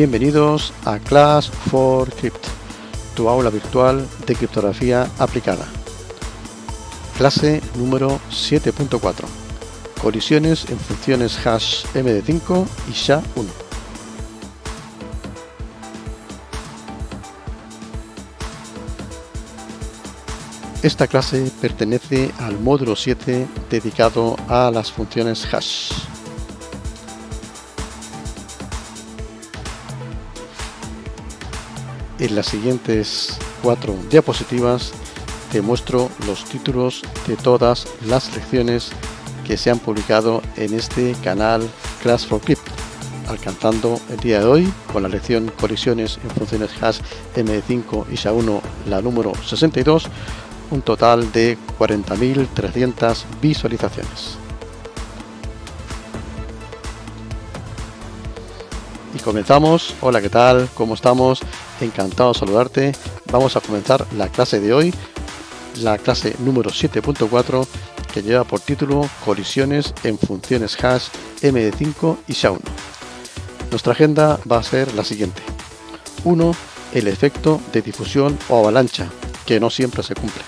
Bienvenidos a Class 4 Crypt, tu aula virtual de criptografía aplicada. Clase número 7.4. Colisiones en funciones hash MD5 y SHA-1. Esta clase pertenece al módulo 7 dedicado a las funciones hash. En las siguientes cuatro diapositivas te muestro los títulos de todas las lecciones que se han publicado en este canal Class for Clip, alcanzando el día de hoy con la lección Colisiones en funciones hash M5 y SA1, la número 62, un total de 40.300 visualizaciones. Y comenzamos. Hola, ¿qué tal? ¿Cómo estamos? encantado de saludarte. Vamos a comenzar la clase de hoy, la clase número 7.4, que lleva por título Colisiones en funciones hash MD5 y SHA-1. Nuestra agenda va a ser la siguiente. 1. El efecto de difusión o avalancha, que no siempre se cumple.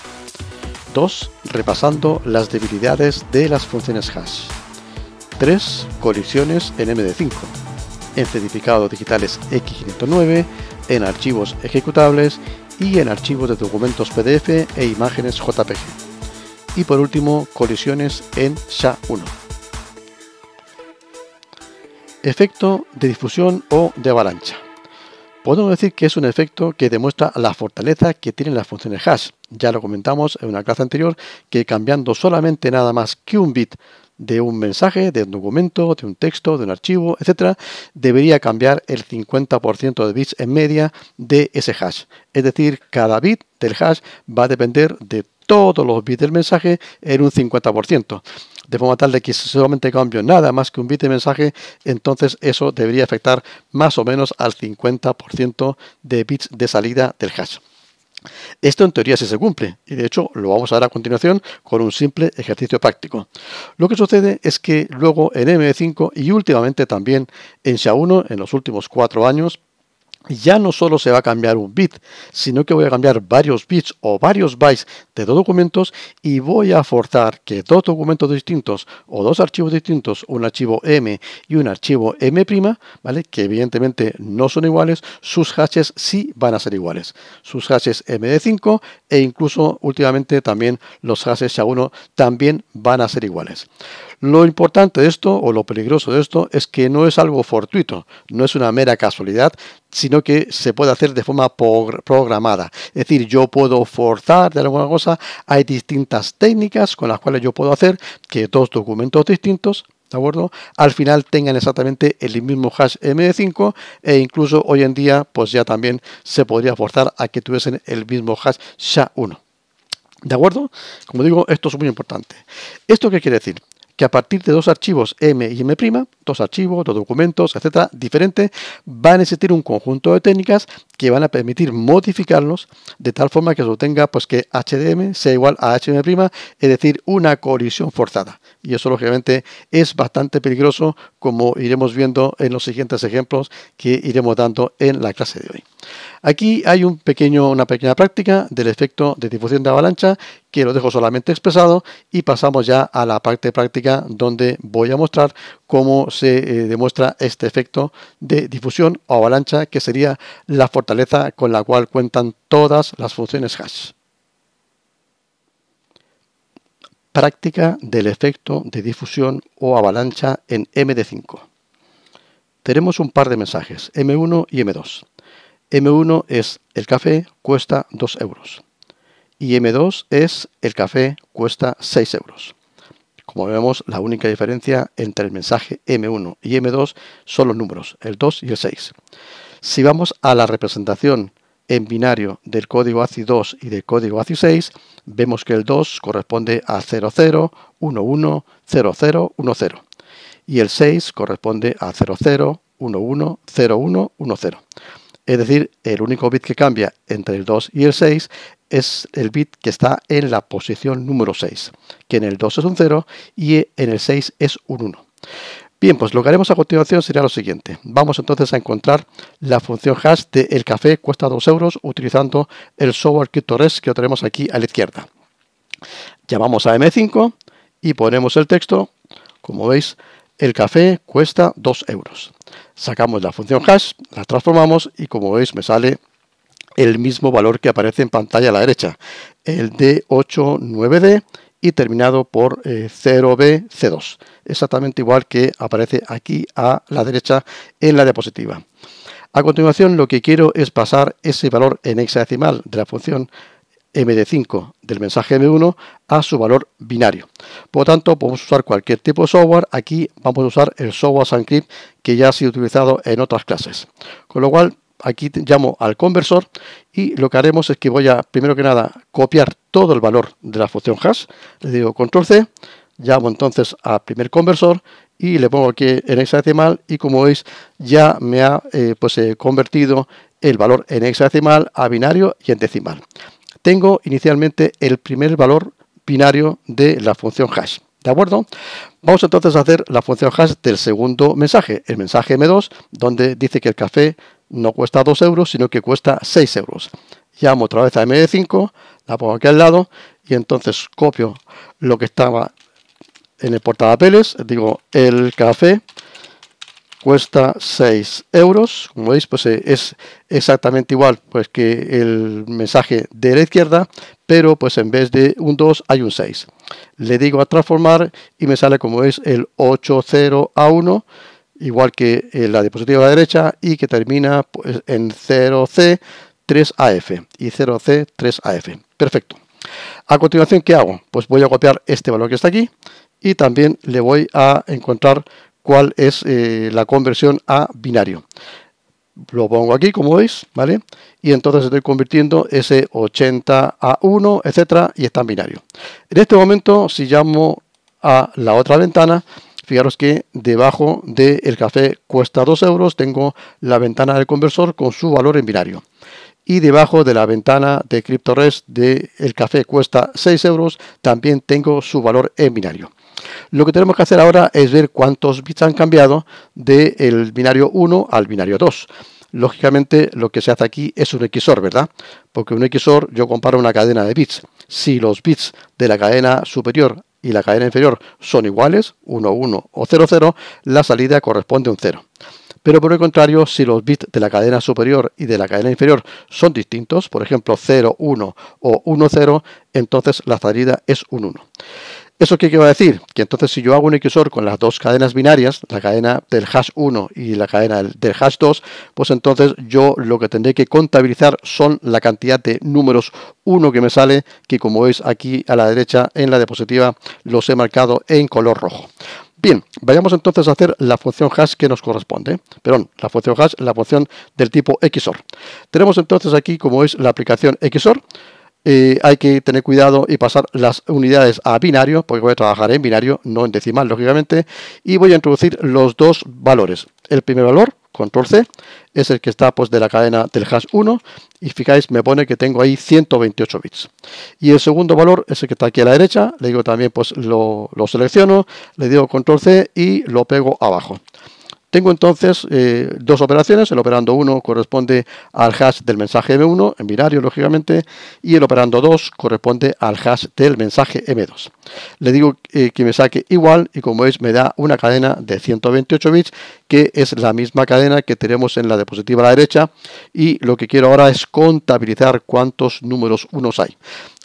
2. Repasando las debilidades de las funciones hash. 3. Colisiones en MD5 en certificados digitales X509, en archivos ejecutables y en archivos de documentos PDF e imágenes JPG. Y por último, colisiones en SHA-1. Efecto de difusión o de avalancha. Podemos decir que es un efecto que demuestra la fortaleza que tienen las funciones hash. Ya lo comentamos en una clase anterior que cambiando solamente nada más que un bit de un mensaje, de un documento, de un texto, de un archivo, etcétera, debería cambiar el 50% de bits en media de ese hash. Es decir, cada bit del hash va a depender de todos los bits del mensaje en un 50%. De forma tal de que si solamente cambio nada más que un bit de mensaje, entonces eso debería afectar más o menos al 50% de bits de salida del hash. Esto en teoría sí se cumple, y de hecho lo vamos a ver a continuación con un simple ejercicio práctico. Lo que sucede es que luego en M5 y últimamente también en SHA-1 en los últimos cuatro años, ya no solo se va a cambiar un bit, sino que voy a cambiar varios bits o varios bytes de dos documentos y voy a forzar que dos documentos distintos o dos archivos distintos, un archivo M y un archivo M', ¿vale? que evidentemente no son iguales, sus hashes sí van a ser iguales. Sus hashes MD5 e incluso últimamente también los hashes SHA-1 también van a ser iguales. Lo importante de esto, o lo peligroso de esto, es que no es algo fortuito, no es una mera casualidad, sino que se puede hacer de forma programada. Es decir, yo puedo forzar de alguna cosa, hay distintas técnicas con las cuales yo puedo hacer que dos documentos distintos ¿de acuerdo? Al final tengan exactamente el mismo hash MD5 e incluso hoy en día pues ya también se podría forzar a que tuviesen el mismo hash SHA-1. ¿De acuerdo? Como digo, esto es muy importante. ¿Esto qué quiere decir? que a partir de dos archivos M y M', dos archivos, dos documentos, etcétera, diferentes, van a existir un conjunto de técnicas que van a permitir modificarlos de tal forma que se obtenga pues, que HDM sea igual a HM', es decir, una colisión forzada. Y eso, lógicamente, es bastante peligroso, como iremos viendo en los siguientes ejemplos que iremos dando en la clase de hoy. Aquí hay un pequeño, una pequeña práctica del efecto de difusión de avalancha que lo dejo solamente expresado y pasamos ya a la parte práctica donde voy a mostrar cómo se eh, demuestra este efecto de difusión o avalancha que sería la fortaleza con la cual cuentan todas las funciones hash. Práctica del efecto de difusión o avalancha en MD5. Tenemos un par de mensajes, M1 y M2. M1 es el café cuesta 2 euros y M2 es el café cuesta 6 euros. Como vemos, la única diferencia entre el mensaje M1 y M2 son los números, el 2 y el 6. Si vamos a la representación en binario del código ACI 2 y del código ACI 6, vemos que el 2 corresponde a 00, 11, 00, 10 y el 6 corresponde a 00, 11, 01, 10. Es decir, el único bit que cambia entre el 2 y el 6 es el bit que está en la posición número 6, que en el 2 es un 0 y en el 6 es un 1. Bien, pues lo que haremos a continuación sería lo siguiente. Vamos entonces a encontrar la función hash de el café cuesta 2 euros utilizando el software CryptoRes que tenemos aquí a la izquierda. Llamamos a M5 y ponemos el texto, como veis, el café cuesta 2 euros. Sacamos la función hash, la transformamos y como veis me sale el mismo valor que aparece en pantalla a la derecha, el D89D y terminado por 0BC2, eh, exactamente igual que aparece aquí a la derecha en la diapositiva. A continuación lo que quiero es pasar ese valor en hexadecimal de la función MD5 del mensaje M1 a su valor binario. Por lo tanto, podemos usar cualquier tipo de software. Aquí vamos a usar el software SunCrypt que ya ha sido utilizado en otras clases. Con lo cual, aquí llamo al conversor y lo que haremos es que voy a, primero que nada, copiar todo el valor de la función hash. Le digo control C, llamo entonces al primer conversor y le pongo aquí en hexadecimal y como veis ya me ha eh, pues, eh, convertido el valor en hexadecimal a binario y en decimal. Tengo inicialmente el primer valor binario de la función hash. ¿De acuerdo? Vamos entonces a hacer la función hash del segundo mensaje, el mensaje M2, donde dice que el café no cuesta 2 euros, sino que cuesta 6 euros. Llamo otra vez a MD5, la pongo aquí al lado y entonces copio lo que estaba en el portapapeles, digo el café cuesta 6 euros, como veis pues eh, es exactamente igual pues que el mensaje de la izquierda, pero pues en vez de un 2 hay un 6. Le digo a transformar y me sale como veis el 80 a 1 igual que eh, la diapositiva de la derecha y que termina pues, en 0C3AF y 0C3AF. Perfecto. A continuación, ¿qué hago? Pues voy a copiar este valor que está aquí y también le voy a encontrar cuál es eh, la conversión a binario. Lo pongo aquí, como veis, ¿vale? Y entonces estoy convirtiendo ese 80 a 1, etcétera, y está en binario. En este momento, si llamo a la otra ventana, Fijaros que debajo del el café cuesta 2 euros tengo la ventana del conversor con su valor en binario. Y debajo de la ventana de CryptoRes de el café cuesta 6 euros también tengo su valor en binario. Lo que tenemos que hacer ahora es ver cuántos bits han cambiado del el binario 1 al binario 2 lógicamente lo que se hace aquí es un XOR, ¿verdad? Porque un XOR yo comparo una cadena de bits. Si los bits de la cadena superior y la cadena inferior son iguales, 1, 1 o 0, 0, la salida corresponde a un 0. Pero por el contrario, si los bits de la cadena superior y de la cadena inferior son distintos, por ejemplo 0, 1 o 1, 0, entonces la salida es un 1. ¿Eso qué quiero decir? Que entonces si yo hago un XOR con las dos cadenas binarias, la cadena del hash 1 y la cadena del hash 2, pues entonces yo lo que tendré que contabilizar son la cantidad de números 1 que me sale, que como veis aquí a la derecha en la diapositiva los he marcado en color rojo. Bien, vayamos entonces a hacer la función hash que nos corresponde. Perdón, la función hash, la función del tipo XOR. Tenemos entonces aquí, como es la aplicación XOR, hay que tener cuidado y pasar las unidades a binario, porque voy a trabajar en binario, no en decimal, lógicamente, y voy a introducir los dos valores. El primer valor, control C, es el que está pues, de la cadena del hash 1, y fijáis, me pone que tengo ahí 128 bits. Y el segundo valor es el que está aquí a la derecha, le digo también, pues lo, lo selecciono, le digo control C y lo pego abajo. Tengo entonces eh, dos operaciones. El operando 1 corresponde al hash del mensaje M1, en binario, lógicamente, y el operando 2 corresponde al hash del mensaje M2. Le digo eh, que me saque igual y como veis me da una cadena de 128 bits, que es la misma cadena que tenemos en la diapositiva a la derecha. Y lo que quiero ahora es contabilizar cuántos números unos hay.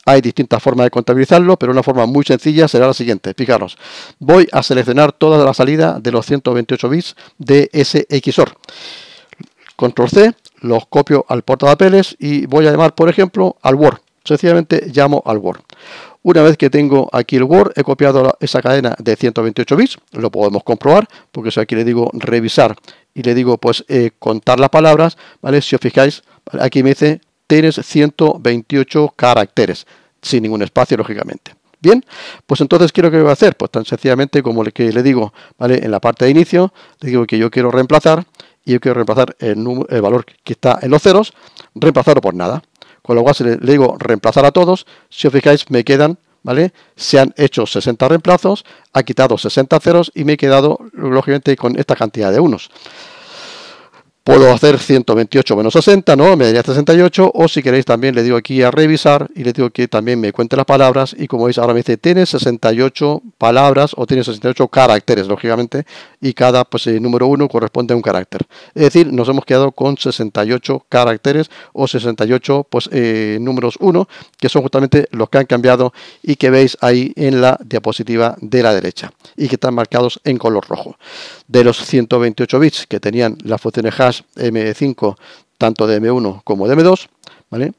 Hay distintas formas de contabilizarlo, pero una forma muy sencilla será la siguiente. Fijaros, voy a seleccionar toda la salida de los 128 bits de ese XOR. Control C, los copio al portapapeles y voy a llamar, por ejemplo, al Word. Sencillamente llamo al Word. Una vez que tengo aquí el Word, he copiado esa cadena de 128 bits, lo podemos comprobar, porque si aquí le digo revisar y le digo pues eh, contar las palabras, ¿vale? Si os fijáis, aquí me dice tienes 128 caracteres sin ningún espacio, lógicamente. Bien, pues entonces quiero que voy a hacer, pues tan sencillamente como le, que le digo, ¿vale? En la parte de inicio, le digo que yo quiero reemplazar, y yo quiero reemplazar el, valor que está en los ceros, reemplazarlo por nada. Con lo cual, si le, le digo reemplazar a todos, si os fijáis, me quedan ¿Vale? Se han hecho 60 reemplazos, ha quitado 60 ceros y me he quedado, lógicamente, con esta cantidad de unos puedo hacer 128 menos 60, ¿no? Me daría 68. O si queréis también le digo aquí a revisar y le digo que también me cuente las palabras. Y como veis, ahora me dice, tiene 68 palabras o tiene 68 caracteres, lógicamente. Y cada pues, eh, número 1 corresponde a un carácter. Es decir, nos hemos quedado con 68 caracteres o 68 pues, eh, números 1, que son justamente los que han cambiado y que veis ahí en la diapositiva de la derecha. Y que están marcados en color rojo. De los 128 bits que tenían las funciones hash M5, tanto de M1 como de M2, ¿vale?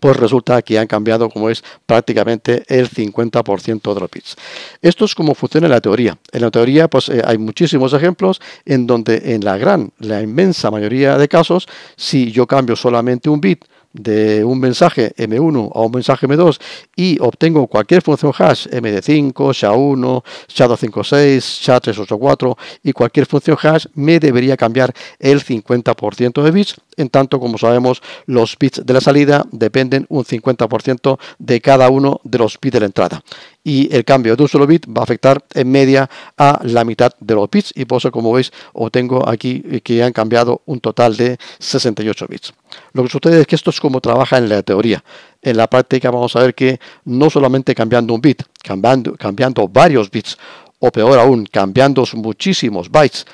pues resulta que han cambiado como es prácticamente el 50% de los bits. Esto es como funciona la teoría. En la teoría pues eh, hay muchísimos ejemplos en donde en la gran, la inmensa mayoría de casos, si yo cambio solamente un bit de un mensaje M1 a un mensaje M2 y obtengo cualquier función hash MD5, SHA1, SHA256, SHA384 y cualquier función hash me debería cambiar el 50% de bits, en tanto como sabemos los bits de la salida dependen un 50% de cada uno de los bits de la entrada y el cambio de un solo bit va a afectar en media a la mitad de los bits y por eso como veis obtengo aquí que han cambiado un total de 68 bits. Lo que sucede es que esto es como trabaja en la teoría. En la práctica vamos a ver que no solamente cambiando un bit, cambiando, cambiando varios bits o peor aún, cambiando muchísimos bytes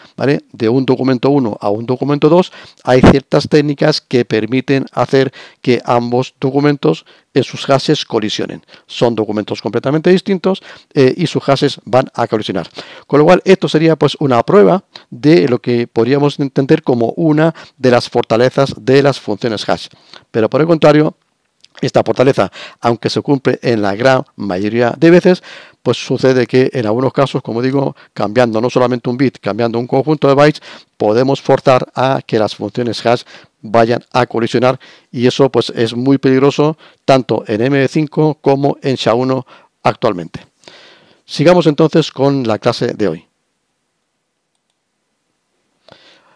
de un documento 1 a un documento 2, hay ciertas técnicas que permiten hacer que ambos documentos en sus hashes colisionen. Son documentos completamente distintos eh, y sus hashes van a colisionar. Con lo cual, esto sería pues una prueba de lo que podríamos entender como una de las fortalezas de las funciones hash. Pero por el contrario, esta fortaleza, aunque se cumple en la gran mayoría de veces, pues sucede que en algunos casos, como digo, cambiando no solamente un bit, cambiando un conjunto de bytes, podemos forzar a que las funciones hash vayan a colisionar y eso pues es muy peligroso tanto en M5 como en SHA-1 actualmente. Sigamos entonces con la clase de hoy.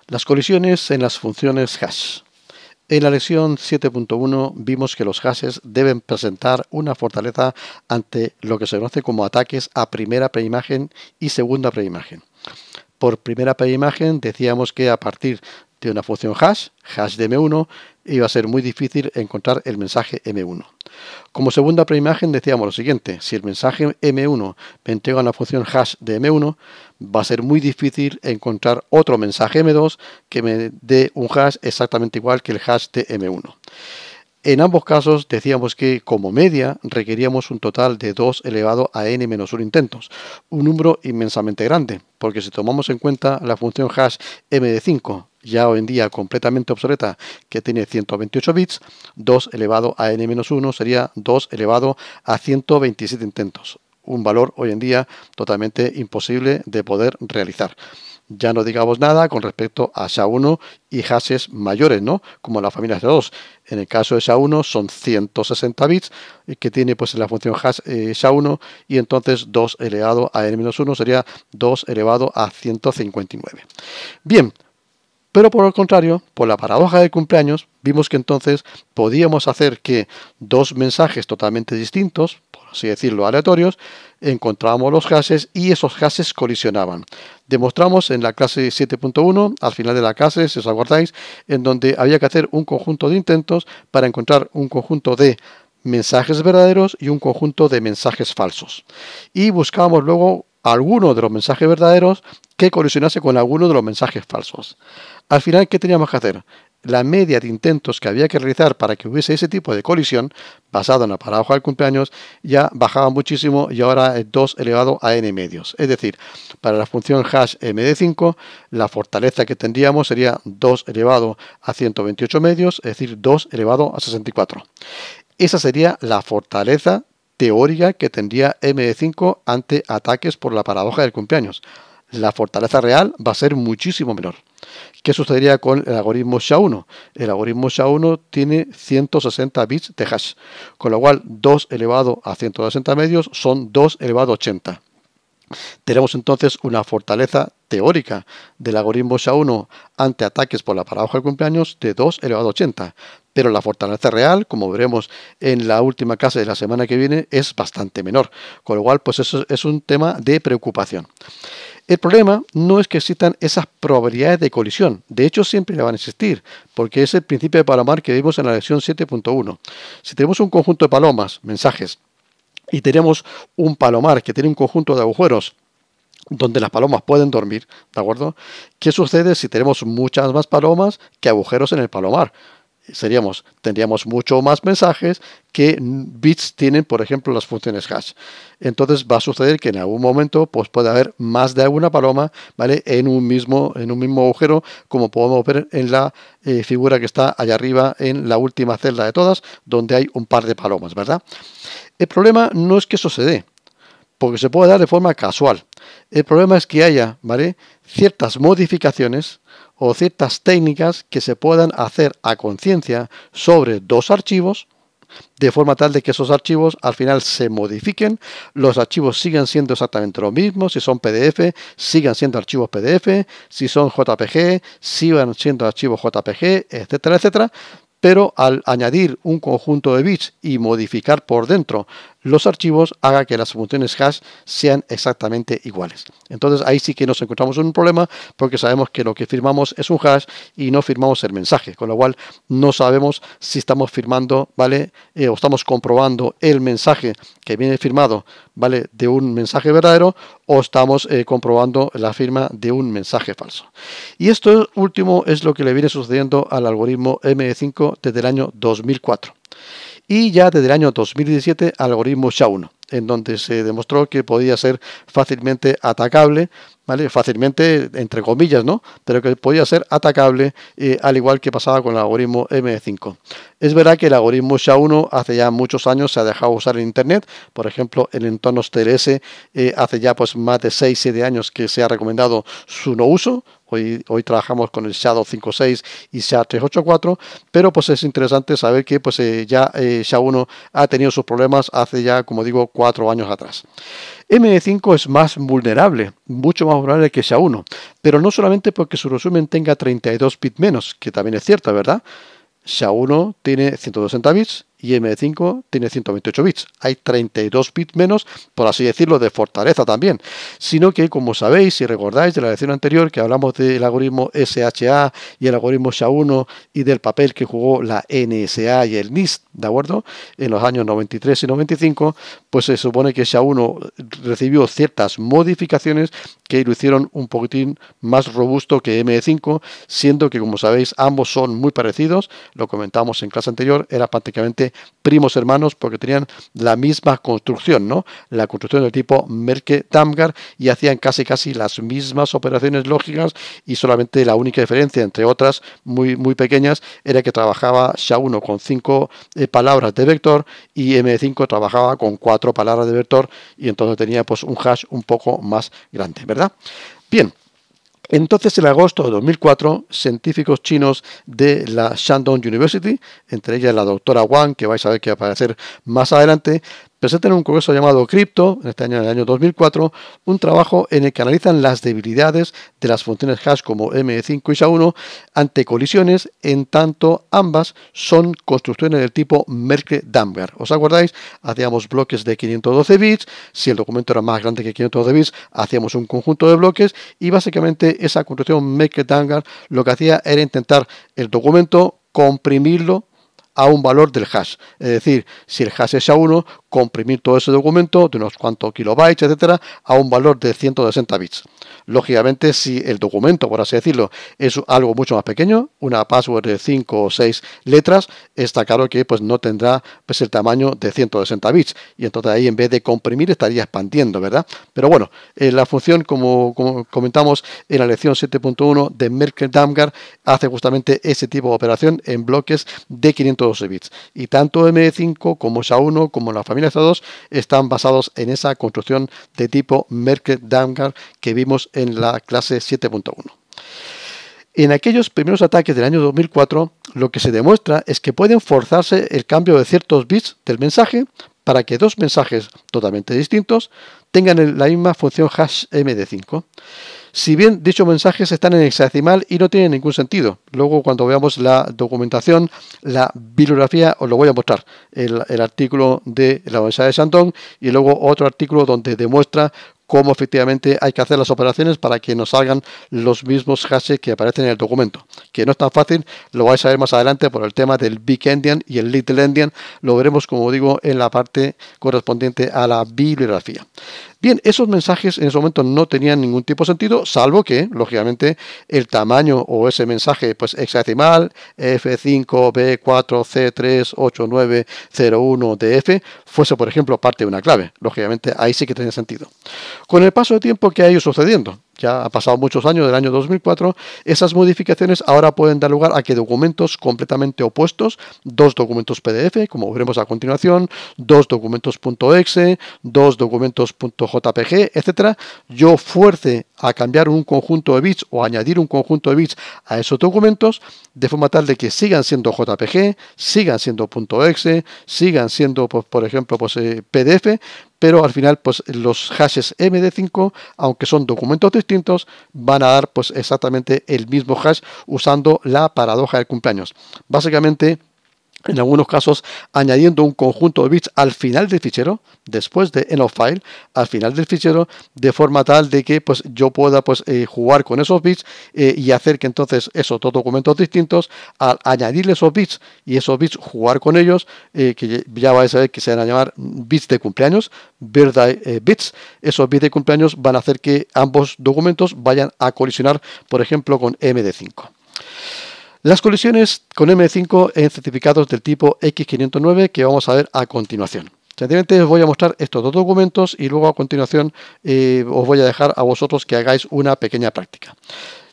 Las colisiones en las funciones hash. En la lección 7.1 vimos que los gases deben presentar una fortaleza ante lo que se conoce como ataques a primera preimagen y segunda preimagen. Por primera preimagen decíamos que a partir de una función hash, hash de m1, y va a ser muy difícil encontrar el mensaje m1. Como segunda preimagen decíamos lo siguiente, si el mensaje m1 me entrega una función hash de m1, va a ser muy difícil encontrar otro mensaje m2 que me dé un hash exactamente igual que el hash de m1. En ambos casos decíamos que como media requeríamos un total de 2 elevado a n-1 intentos, un número inmensamente grande, porque si tomamos en cuenta la función hash m de 5 ya hoy en día completamente obsoleta, que tiene 128 bits, 2 elevado a n-1 sería 2 elevado a 127 intentos. Un valor hoy en día totalmente imposible de poder realizar. Ya no digamos nada con respecto a SHA-1 y hashes mayores, ¿no? Como la familia SHA-2. En el caso de SHA-1 son 160 bits eh, que tiene pues, la función hash eh, SHA-1 y entonces 2 elevado a n-1 sería 2 elevado a 159. Bien, pero por el contrario, por la paradoja de cumpleaños, vimos que entonces podíamos hacer que dos mensajes totalmente distintos, por así decirlo, aleatorios, encontrábamos los hashes y esos hashes colisionaban. Demostramos en la clase 7.1, al final de la clase, si os acordáis, en donde había que hacer un conjunto de intentos para encontrar un conjunto de mensajes verdaderos y un conjunto de mensajes falsos. Y buscábamos luego alguno de los mensajes verdaderos que colisionase con alguno de los mensajes falsos. Al final, ¿qué teníamos que hacer? La media de intentos que había que realizar para que hubiese ese tipo de colisión, basada en la paradoja del cumpleaños, ya bajaba muchísimo y ahora es 2 elevado a n medios. Es decir, para la función hash md5, la fortaleza que tendríamos sería 2 elevado a 128 medios, es decir, 2 elevado a 64. Esa sería la fortaleza teórica que tendría MD5 ante ataques por la paradoja del cumpleaños. La fortaleza real va a ser muchísimo menor. ¿Qué sucedería con el algoritmo SHA-1? El algoritmo SHA-1 tiene 160 bits de hash, con lo cual 2 elevado a 160 medios son 2 elevado a 80. Tenemos entonces una fortaleza teórica del algoritmo SHA-1 ante ataques por la paradoja de cumpleaños de 2 elevado a 80, pero la fortaleza real, como veremos en la última clase de la semana que viene, es bastante menor, con lo cual pues eso es un tema de preocupación. El problema no es que existan esas probabilidades de colisión, de hecho siempre van a existir, porque es el principio de palomar que vimos en la lección 7.1. Si tenemos un conjunto de palomas, mensajes, y tenemos un palomar que tiene un conjunto de agujeros donde las palomas pueden dormir, ¿de acuerdo? ¿Qué sucede si tenemos muchas más palomas que agujeros en el palomar? seríamos, tendríamos mucho más mensajes que bits tienen, por ejemplo, las funciones hash. Entonces va a suceder que en algún momento pues, puede haber más de alguna paloma ¿vale? en, un mismo, en un mismo agujero, como podemos ver en la eh, figura que está allá arriba en la última celda de todas, donde hay un par de palomas, ¿verdad? El problema no es que eso se dé, porque se puede dar de forma casual. El problema es que haya ¿vale? ciertas modificaciones o ciertas técnicas que se puedan hacer a conciencia sobre dos archivos, de forma tal de que esos archivos al final se modifiquen, los archivos sigan siendo exactamente lo mismo si son PDF, sigan siendo archivos PDF, si son JPG, sigan siendo archivos JPG, etcétera, etcétera, pero al añadir un conjunto de bits y modificar por dentro los archivos haga que las funciones hash sean exactamente iguales. Entonces ahí sí que nos encontramos en un problema porque sabemos que lo que firmamos es un hash y no firmamos el mensaje, con lo cual no sabemos si estamos firmando, ¿vale? Eh, o estamos comprobando el mensaje que viene firmado, ¿vale? De un mensaje verdadero o estamos eh, comprobando la firma de un mensaje falso. Y esto último es lo que le viene sucediendo al algoritmo M5 desde el año 2004 y ya desde el año 2017 algoritmo SHA-1, en donde se demostró que podía ser fácilmente atacable, ¿vale? fácilmente entre comillas, ¿no? pero que podía ser atacable eh, al igual que pasaba con el algoritmo M5. Es verdad que el algoritmo SHA-1 hace ya muchos años se ha dejado usar en Internet, por ejemplo en entornos TLS eh, hace ya pues más de 6-7 años que se ha recomendado su no uso, Hoy, trabajamos con el SHA 256 y SHA 384, pero pues es interesante saber que pues eh, ya eh, SHA 1 ha tenido sus problemas hace ya, como digo, cuatro años atrás. md 5 es más vulnerable, mucho más vulnerable que SHA 1, pero no solamente porque su resumen tenga 32 bits menos, que también es cierto, ¿verdad? SHA 1 tiene 160 bits y M5 tiene 128 bits. Hay 32 bits menos, por así decirlo, de fortaleza también. Sino que, como sabéis, y recordáis de la lección anterior que hablamos del algoritmo SHA y el algoritmo SHA-1 y del papel que jugó la NSA y el NIST, ¿de acuerdo? En los años 93 y 95, pues se supone que SHA-1 recibió ciertas modificaciones que lo hicieron un poquitín más robusto que M5, siendo que, como sabéis, ambos son muy parecidos, lo comentamos en clase anterior, era prácticamente primos hermanos porque tenían la misma construcción, ¿no? La construcción del tipo merke tamgar y hacían casi casi las mismas operaciones lógicas y solamente la única diferencia entre otras muy, muy pequeñas era que trabajaba SHA-1 con cinco eh, palabras de vector y M5 trabajaba con cuatro palabras de vector y entonces tenía pues un hash un poco más grande, ¿verdad? Bien, entonces, en agosto de 2004, científicos chinos de la Shandong University, entre ellas la doctora Wang, que vais a ver que va a aparecer más adelante, presentan en un congreso llamado Crypto, en este año, en el año 2004, un trabajo en el que analizan las debilidades de las funciones hash como M5 e y SHA-1 ante colisiones, en tanto ambas son construcciones del tipo merkle dangar ¿Os acordáis? Hacíamos bloques de 512 bits, si el documento era más grande que 512 bits, hacíamos un conjunto de bloques y básicamente esa construcción merkle dangar lo que hacía era intentar el documento comprimirlo a un valor del hash. Es decir, si el hash es sha 1, comprimir todo ese documento de unos cuantos kilobytes, etcétera, a un valor de 160 bits. Lógicamente, si el documento, por así decirlo, es algo mucho más pequeño, una password de 5 o 6 letras, está claro que pues, no tendrá pues, el tamaño de 160 bits. Y entonces ahí en vez de comprimir estaría expandiendo, ¿verdad? Pero bueno, eh, la función, como, comentamos en la lección 7.1 de Merkel Damgar, hace justamente ese tipo de operación en bloques de 512 bits. Y tanto M5 como sha 1 como la familia están basados en esa construcción de tipo merkle damgar que vimos en la clase 7.1. En aquellos primeros ataques del año 2004, lo que se demuestra es que pueden forzarse el cambio de ciertos bits del mensaje para que dos mensajes totalmente distintos tengan la misma función hash MD5. Si bien dichos mensajes están en hexadecimal y no tienen ningún sentido. Luego, cuando veamos la documentación, la bibliografía, os lo voy a mostrar. El, artículo de la Universidad de Santón y luego otro artículo donde demuestra cómo efectivamente hay que hacer las operaciones para que nos salgan los mismos hashes que aparecen en el documento. Que no es tan fácil, lo vais a ver más adelante por el tema del Big Endian y el Little Endian. Lo veremos, como digo, en la parte correspondiente a la bibliografía. Bien, esos mensajes en ese momento no tenían ningún tipo de sentido, salvo que, lógicamente, el tamaño o ese mensaje pues hexadecimal F5B4C38901DF fuese, por ejemplo, parte de una clave. Lógicamente, ahí sí que tenía sentido. Con el paso de tiempo, ¿qué ha ido sucediendo? ya ha pasado muchos años del año 2004, esas modificaciones ahora pueden dar lugar a que documentos completamente opuestos, dos documentos PDF, como veremos a continuación, dos documentos .exe, dos documentos .jpg, etcétera, yo fuerce a cambiar un conjunto de bits o añadir un conjunto de bits a esos documentos de forma tal de que sigan siendo JPG, sigan siendo .exe, sigan siendo, pues, por ejemplo, PDF, pues, eh, pero al final pues, los hashes MD5, aunque son documentos distintos, van a dar pues, exactamente el mismo hash usando la paradoja del cumpleaños. Básicamente, en algunos casos añadiendo un conjunto de bits al final del fichero, después de en file, al final del fichero, de forma tal de que pues, yo pueda pues, eh, jugar con esos bits eh, y hacer que entonces esos dos documentos distintos, al añadirle esos bits y esos bits jugar con ellos, eh, que ya vais a ver que se van a llamar bits de cumpleaños, birthday bits, esos bits de cumpleaños van a hacer que ambos documentos vayan a colisionar, por ejemplo, con MD5. Las colisiones con M5 en certificados del tipo X509 que vamos a ver a continuación. Sencillamente os voy a mostrar estos dos documentos y luego a continuación eh, os voy a dejar a vosotros que hagáis una pequeña práctica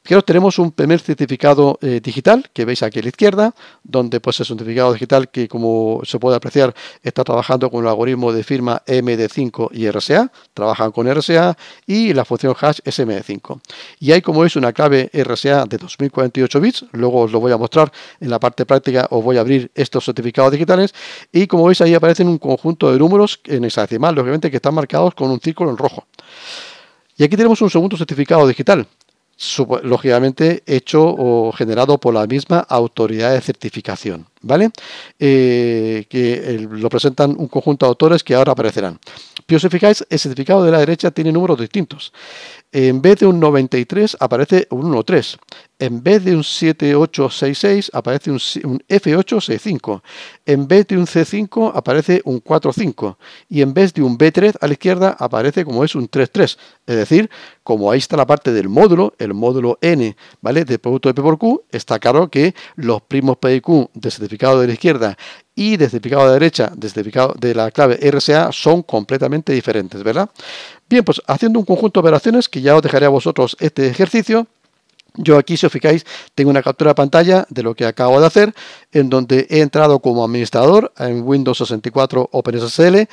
que tenemos un primer certificado eh, digital que veis aquí a la izquierda, donde pues es certificado digital que como se puede apreciar está trabajando con el algoritmo de firma MD5 y RSA, trabajan con RSA y la función hash md 5 Y hay como veis una clave RSA de 2048 bits, luego os lo voy a mostrar en la parte práctica, os voy a abrir estos certificados digitales y como veis ahí aparecen un conjunto de números en hexadecimal, obviamente que están marcados con un círculo en rojo. Y aquí tenemos un segundo certificado digital, lógicamente hecho o generado por la misma autoridad de certificación. ¿vale? Eh, que lo presentan un conjunto de autores que ahora aparecerán. Pero si fijáis, el certificado de la derecha tiene números distintos. En vez de un 93 aparece un 13. En vez de un 7866 aparece un, un F865. En vez de un C5 aparece un 45. Y en vez de un B3 a la izquierda aparece como es un 33. Es decir, como ahí está la parte del módulo, el módulo N, ¿vale? De producto de P por Q, está claro que los primos P y Q de picado de la izquierda y desde picado de la derecha, desde picado de la clave RSA son completamente diferentes, ¿verdad? Bien, pues haciendo un conjunto de operaciones, que ya os dejaré a vosotros este ejercicio, yo aquí, si os fijáis, tengo una captura de pantalla de lo que acabo de hacer, en donde he entrado como administrador en Windows 64 OpenSSL. Eh,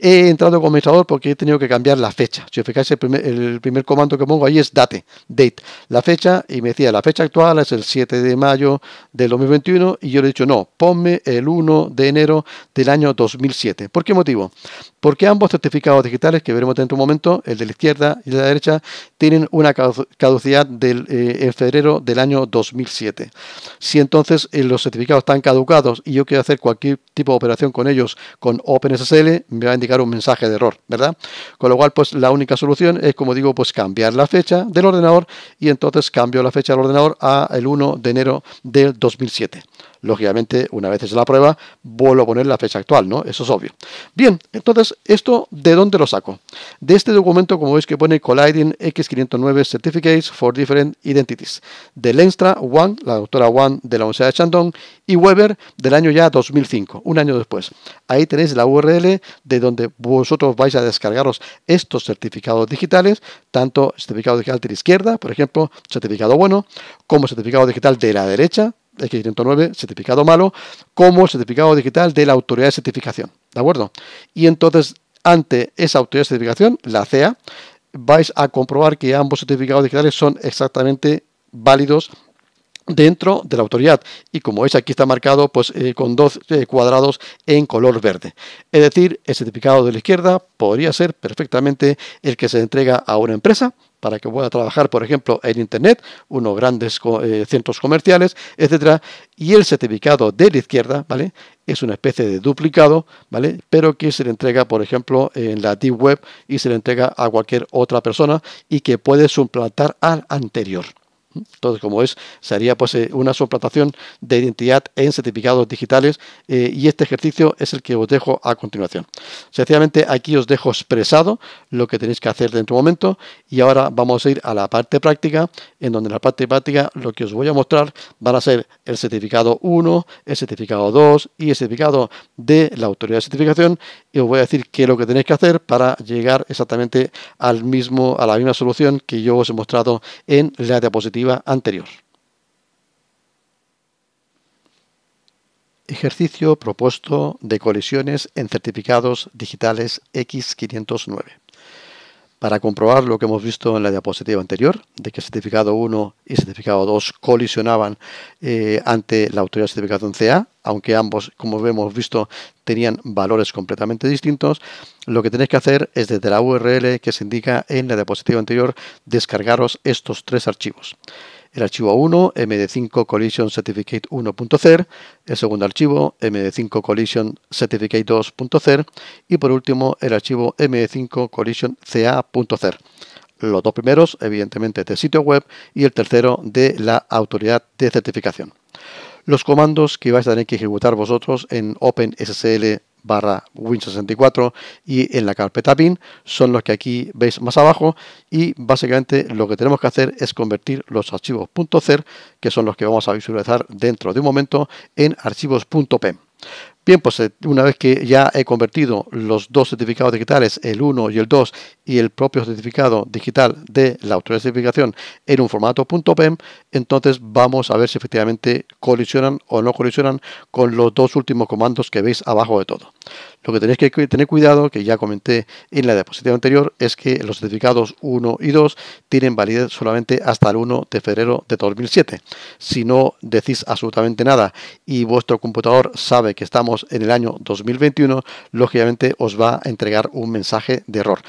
he entrado como administrador porque he tenido que cambiar la fecha. Si os fijáis, el primer, el primer, comando que pongo ahí es date, date, la fecha, y me decía, la fecha actual es el 7 de mayo del 2021, y yo le he dicho, no, ponme el 1 de enero del año 2007. ¿Por qué motivo? porque ambos certificados digitales, que veremos dentro de un momento, el de la izquierda y el de la derecha, tienen una caducidad eh, en febrero del año 2007. Si entonces eh, los certificados están caducados y yo quiero hacer cualquier tipo de operación con ellos con OpenSSL, me va a indicar un mensaje de error, ¿verdad? Con lo cual, pues la única solución es, como digo, pues cambiar la fecha del ordenador y entonces cambio la fecha del ordenador a el 1 de enero del 2007 lógicamente, una vez es la prueba, vuelvo a poner la fecha actual, ¿no? Eso es obvio. Bien, entonces, ¿esto de dónde lo saco? De este documento, como veis, que pone Colliding X509 Certificates for Different Identities, de Lenstra Wang, la doctora Wang de la Universidad de Shandong, y Weber del año ya 2005, un año después. Ahí tenéis la URL de donde vosotros vais a descargaros estos certificados digitales, tanto certificado digital de la izquierda, por ejemplo, certificado bueno, como certificado digital de la derecha, x 109 certificado malo, como certificado digital de la autoridad de certificación. ¿De acuerdo? Y entonces, ante esa autoridad de certificación, la CEA, vais a comprobar que ambos certificados digitales son exactamente válidos dentro de la autoridad y como veis aquí está marcado pues eh, con dos eh, cuadrados en color verde es decir el certificado de la izquierda podría ser perfectamente el que se entrega a una empresa para que pueda trabajar, por ejemplo, en Internet, unos grandes eh, centros comerciales, etcétera, y el certificado de la izquierda, ¿vale? Es una especie de duplicado, ¿vale? Pero que se le entrega, por ejemplo, en la Deep Web y se le entrega a cualquier otra persona y que puede suplantar al anterior. Entonces, como es, sería pues eh, una suplantación de identidad en certificados digitales eh, y este ejercicio es el que os dejo a continuación. Sencillamente aquí os dejo expresado lo que tenéis que hacer dentro de un momento y ahora vamos a ir a la parte práctica, en donde en la parte práctica lo que os voy a mostrar van a ser el certificado 1, el certificado 2 y el certificado de la autoridad de certificación y os voy a decir qué es lo que tenéis que hacer para llegar exactamente al mismo, a la misma solución que yo os he mostrado en la diapositiva anterior. Ejercicio propuesto de colisiones en certificados digitales X509. Para comprobar lo que hemos visto en la diapositiva anterior, de que certificado 1 y certificado 2 colisionaban eh, ante la autoridad de certificado 11 aunque ambos, como hemos visto, tenían valores completamente distintos, lo que tenéis que hacer es desde la URL que se indica en la diapositiva anterior descargaros estos tres archivos el archivo 1, MD5 Collision Certificate 1.0, el segundo archivo, MD5 Collision Certificate 2.0 y por último el archivo MD5 Collision CA.0. Los dos primeros, evidentemente, del sitio web y el tercero de la autoridad de certificación. Los comandos que vais a tener que ejecutar vosotros en OpenSSL barra Win64 y en la carpeta bin son los que aquí veis más abajo y básicamente lo que tenemos que hacer es convertir los archivos .cer que son los que vamos a visualizar dentro de un momento en archivos.pem. Bien, pues eh, una vez que ya he convertido los dos certificados digitales, el 1 y el 2, y el propio certificado digital de la autoridad de certificación en un formato .pem, entonces vamos a ver si efectivamente colisionan o no colisionan con los dos últimos comandos que veis abajo de todo. Lo que tenéis que tener cuidado, que ya comenté en la diapositiva anterior, es que los certificados 1 y 2 tienen validez solamente hasta el 1 de febrero de 2007. Si no decís absolutamente nada y vuestro computador sabe que estamos en el año 2021, lógicamente os va a entregar un mensaje de error.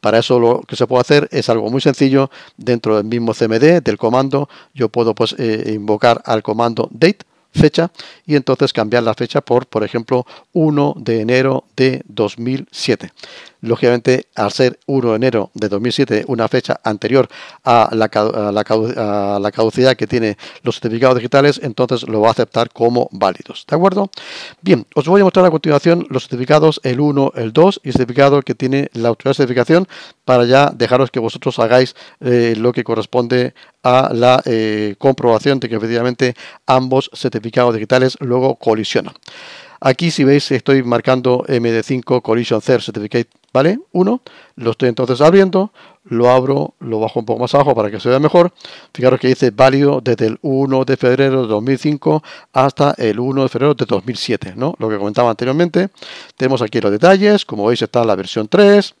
Para eso lo que se puede hacer es algo muy sencillo. Dentro del mismo CMD, del comando, yo puedo pues, eh, invocar al comando date fecha y entonces cambiar la fecha por, por ejemplo, 1 de enero de 2007 lógicamente al ser 1 de enero de 2007 una fecha anterior a la, la, caducidad que tiene los certificados digitales, entonces lo va a aceptar como válidos. ¿De acuerdo? Bien, os voy a mostrar a continuación los certificados el 1, el 2 y el certificado que tiene la autoridad certificación para ya dejaros que vosotros hagáis eh, lo que corresponde a la eh, comprobación de que efectivamente ambos certificados digitales luego colisionan. Aquí, si veis, estoy marcando MD5 Collision Certificate, ¿vale? 1. Lo estoy entonces abriendo, lo abro, lo bajo un poco más abajo para que se vea mejor. Fijaros que dice válido desde el 1 de febrero de 2005 hasta el 1 de febrero de 2007, ¿no? Lo que comentaba anteriormente. Tenemos aquí los detalles, como veis está la versión 3,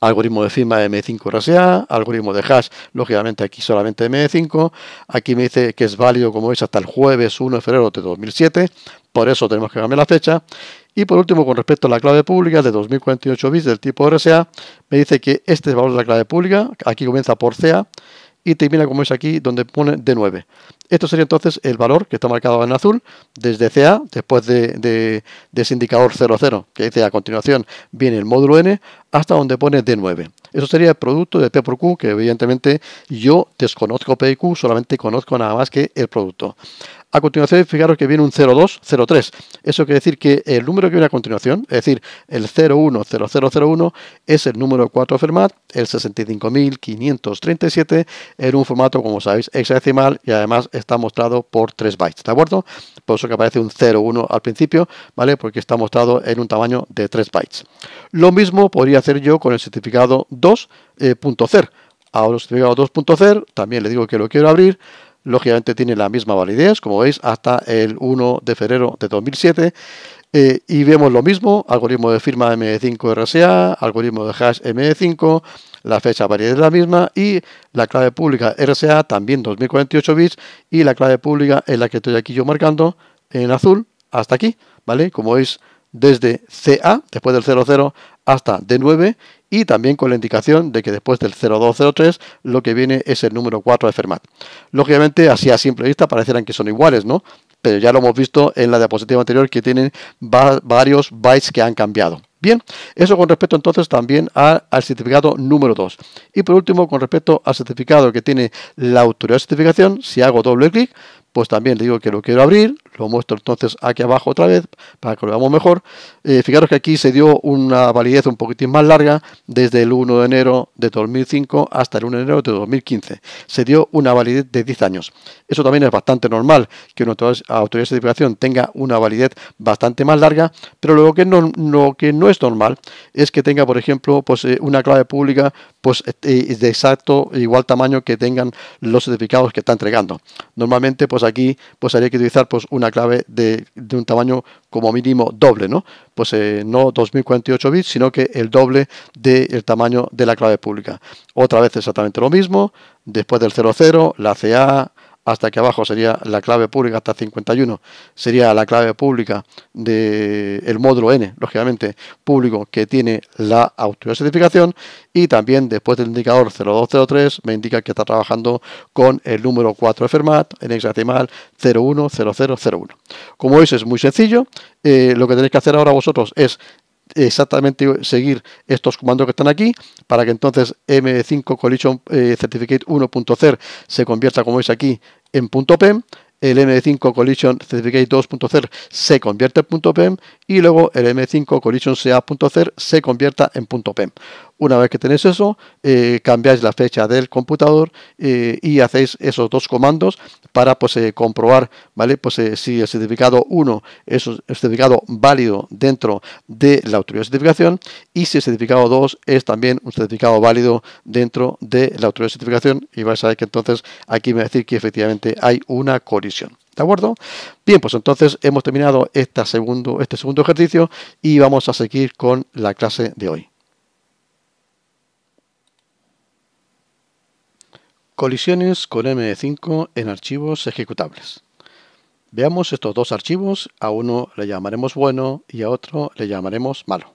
Algoritmo de firma M5RSA, algoritmo de hash, lógicamente aquí solamente md 5 Aquí me dice que es válido, como veis, hasta el jueves 1 de febrero de 2007 por eso tenemos que cambiar la fecha. Y por último, con respecto a la clave pública de 2048 bits del tipo RSA, me dice que este es el valor de la clave pública, aquí comienza por CA y termina como es aquí donde pone D9. Esto sería entonces el valor que está marcado en azul desde CA, después de, de, ese indicador 00, que dice a continuación viene el módulo N, hasta donde pone D9. Eso sería el producto de P por Q, que evidentemente yo desconozco P y Q, solamente conozco nada más que el producto. A continuación, fijaros que viene un 0203. Eso quiere decir que el número que viene a continuación, es decir, el 010001, es el número 4 Fermat, el 65537, en un formato, como sabéis, hexadecimal y además está mostrado por 3 bytes, ¿de acuerdo? Por eso que aparece un 01 al principio, ¿vale? Porque está mostrado en un tamaño de 3 bytes. Lo mismo podría hacer yo con el certificado 2.0. Eh, Ahora Ahora certificado 2.0, también le digo que lo quiero abrir, lógicamente tiene la misma validez, como veis, hasta el 1 de febrero de 2007. Eh, y vemos lo mismo, algoritmo de firma M5RSA, algoritmo de hash M5, la fecha variedad es la misma y la clave pública RSA también 2048 bits y la clave pública en la que estoy aquí yo marcando en azul hasta aquí, ¿vale? Como veis, desde CA, después del 00 hasta D9 y también con la indicación de que después del 0203 lo que viene es el número 4 de Fermat. Lógicamente, así a simple vista parecerán que son iguales, ¿no? Pero ya lo hemos visto en la diapositiva anterior que tienen varios bytes que han cambiado. Bien, eso con respecto entonces también al certificado número 2. Y por último, con respecto al certificado que tiene la autoridad de certificación, si hago doble clic, pues también le digo que lo quiero abrir, lo muestro entonces aquí abajo otra vez para que lo veamos mejor. Eh, fijaros que aquí se dio una validez un poquitín más larga desde el 1 de enero de 2005 hasta el 1 de enero de 2015. Se dio una validez de 10 años. Eso también es bastante normal que una autoridad de certificación tenga una validez bastante más larga, pero lo que no, que no es normal es que tenga, por ejemplo, pues, eh, una clave pública pues, eh, de exacto igual tamaño que tengan los certificados que está entregando. Normalmente, pues aquí pues, haría que utilizar pues, una clave de, un tamaño como mínimo doble, ¿no? Pues eh, no 2048 bits, sino que el doble del tamaño de la clave pública. Otra vez exactamente lo mismo, después del 00, la CA, hasta aquí abajo sería la clave pública, hasta 51 sería la clave pública del el módulo N, lógicamente público que tiene la autoridad certificación y también después del indicador 0203 me indica que está trabajando con el número 4 de Fermat en hexadecimal 010001. Como veis es muy sencillo, eh, lo que tenéis que hacer ahora vosotros es exactamente seguir estos comandos que están aquí para que entonces M5 Collision eh, Certificate 1.0 se convierta, como veis aquí, en .pem el M5 Collision Certificate 2.0 se convierte en .pem y luego el M5 Collision CA.0 se convierta en .pem. Una vez que tenéis eso, eh, cambiáis la fecha del computador eh, y hacéis esos dos comandos para pues, eh, comprobar ¿vale? pues, si el certificado 1 es un certificado válido dentro de la autoridad de certificación y si el certificado 2 es también un certificado válido dentro de la autoridad de certificación y vais a ver que entonces aquí me va a decir que efectivamente hay una colisión. ¿De acuerdo? Bien, pues entonces hemos terminado esta segundo, este segundo ejercicio y vamos a seguir con la clase de hoy. Colisiones con m 5 en archivos ejecutables. Veamos estos dos archivos, a uno le llamaremos bueno y a otro le llamaremos malo.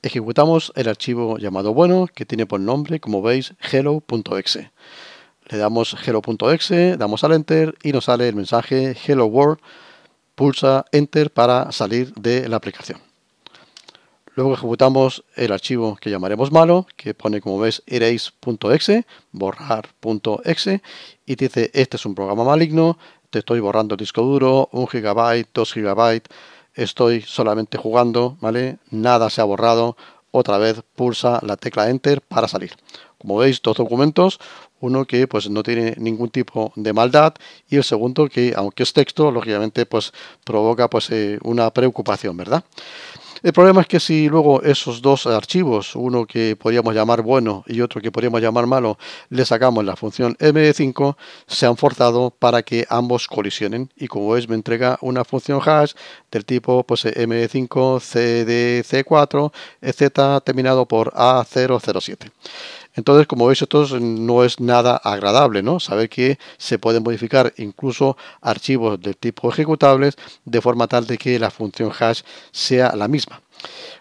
Ejecutamos el archivo llamado bueno, que tiene por nombre, como veis, hello.exe. Le damos hello.exe, damos al enter y nos sale el mensaje hello world. Pulsa enter para salir de la aplicación. Luego ejecutamos el archivo que llamaremos malo, que pone como ves erase.exe, borrar.exe, y te dice este es un programa maligno, te estoy borrando el disco duro, 1 GB, 2 GB, estoy solamente jugando, ¿vale? Nada se ha borrado, otra vez pulsa la tecla Enter para salir. Como veis, dos documentos, uno que pues no tiene ningún tipo de maldad y el segundo que, aunque es texto, lógicamente pues provoca pues eh, una preocupación, ¿verdad? El problema es que si luego esos dos archivos, uno que podríamos llamar bueno y otro que podríamos llamar malo, le sacamos la función md 5 se han forzado para que ambos colisionen y como veis me entrega una función hash del tipo pues, m5, cdc4, etc terminado por a007. Entonces, como veis, esto no es nada agradable, ¿no? Saber que se pueden modificar incluso archivos de tipo ejecutables de forma tal de que la función hash sea la misma.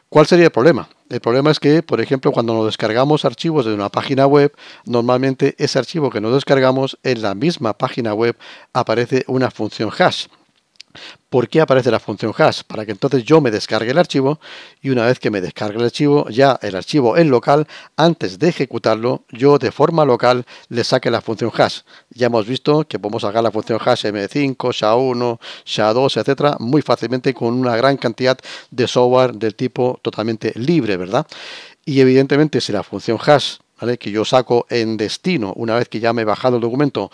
¿Cuál sería el problema? El problema es que, por ejemplo, cuando nos descargamos archivos de una página web, normalmente ese archivo que nos descargamos en la misma página web aparece una función hash por qué aparece la función hash, para que entonces yo me descargue el archivo y una vez que me descargue el archivo, ya el archivo en local, antes de ejecutarlo, yo de forma local le saque la función hash. Ya hemos visto que podemos sacar la función hash M5, SHA1, SHA2, etcétera, muy fácilmente con una gran cantidad de software del tipo totalmente libre, ¿verdad? Y evidentemente si la función hash ¿Vale? que yo saco en destino una vez que ya me he bajado el documento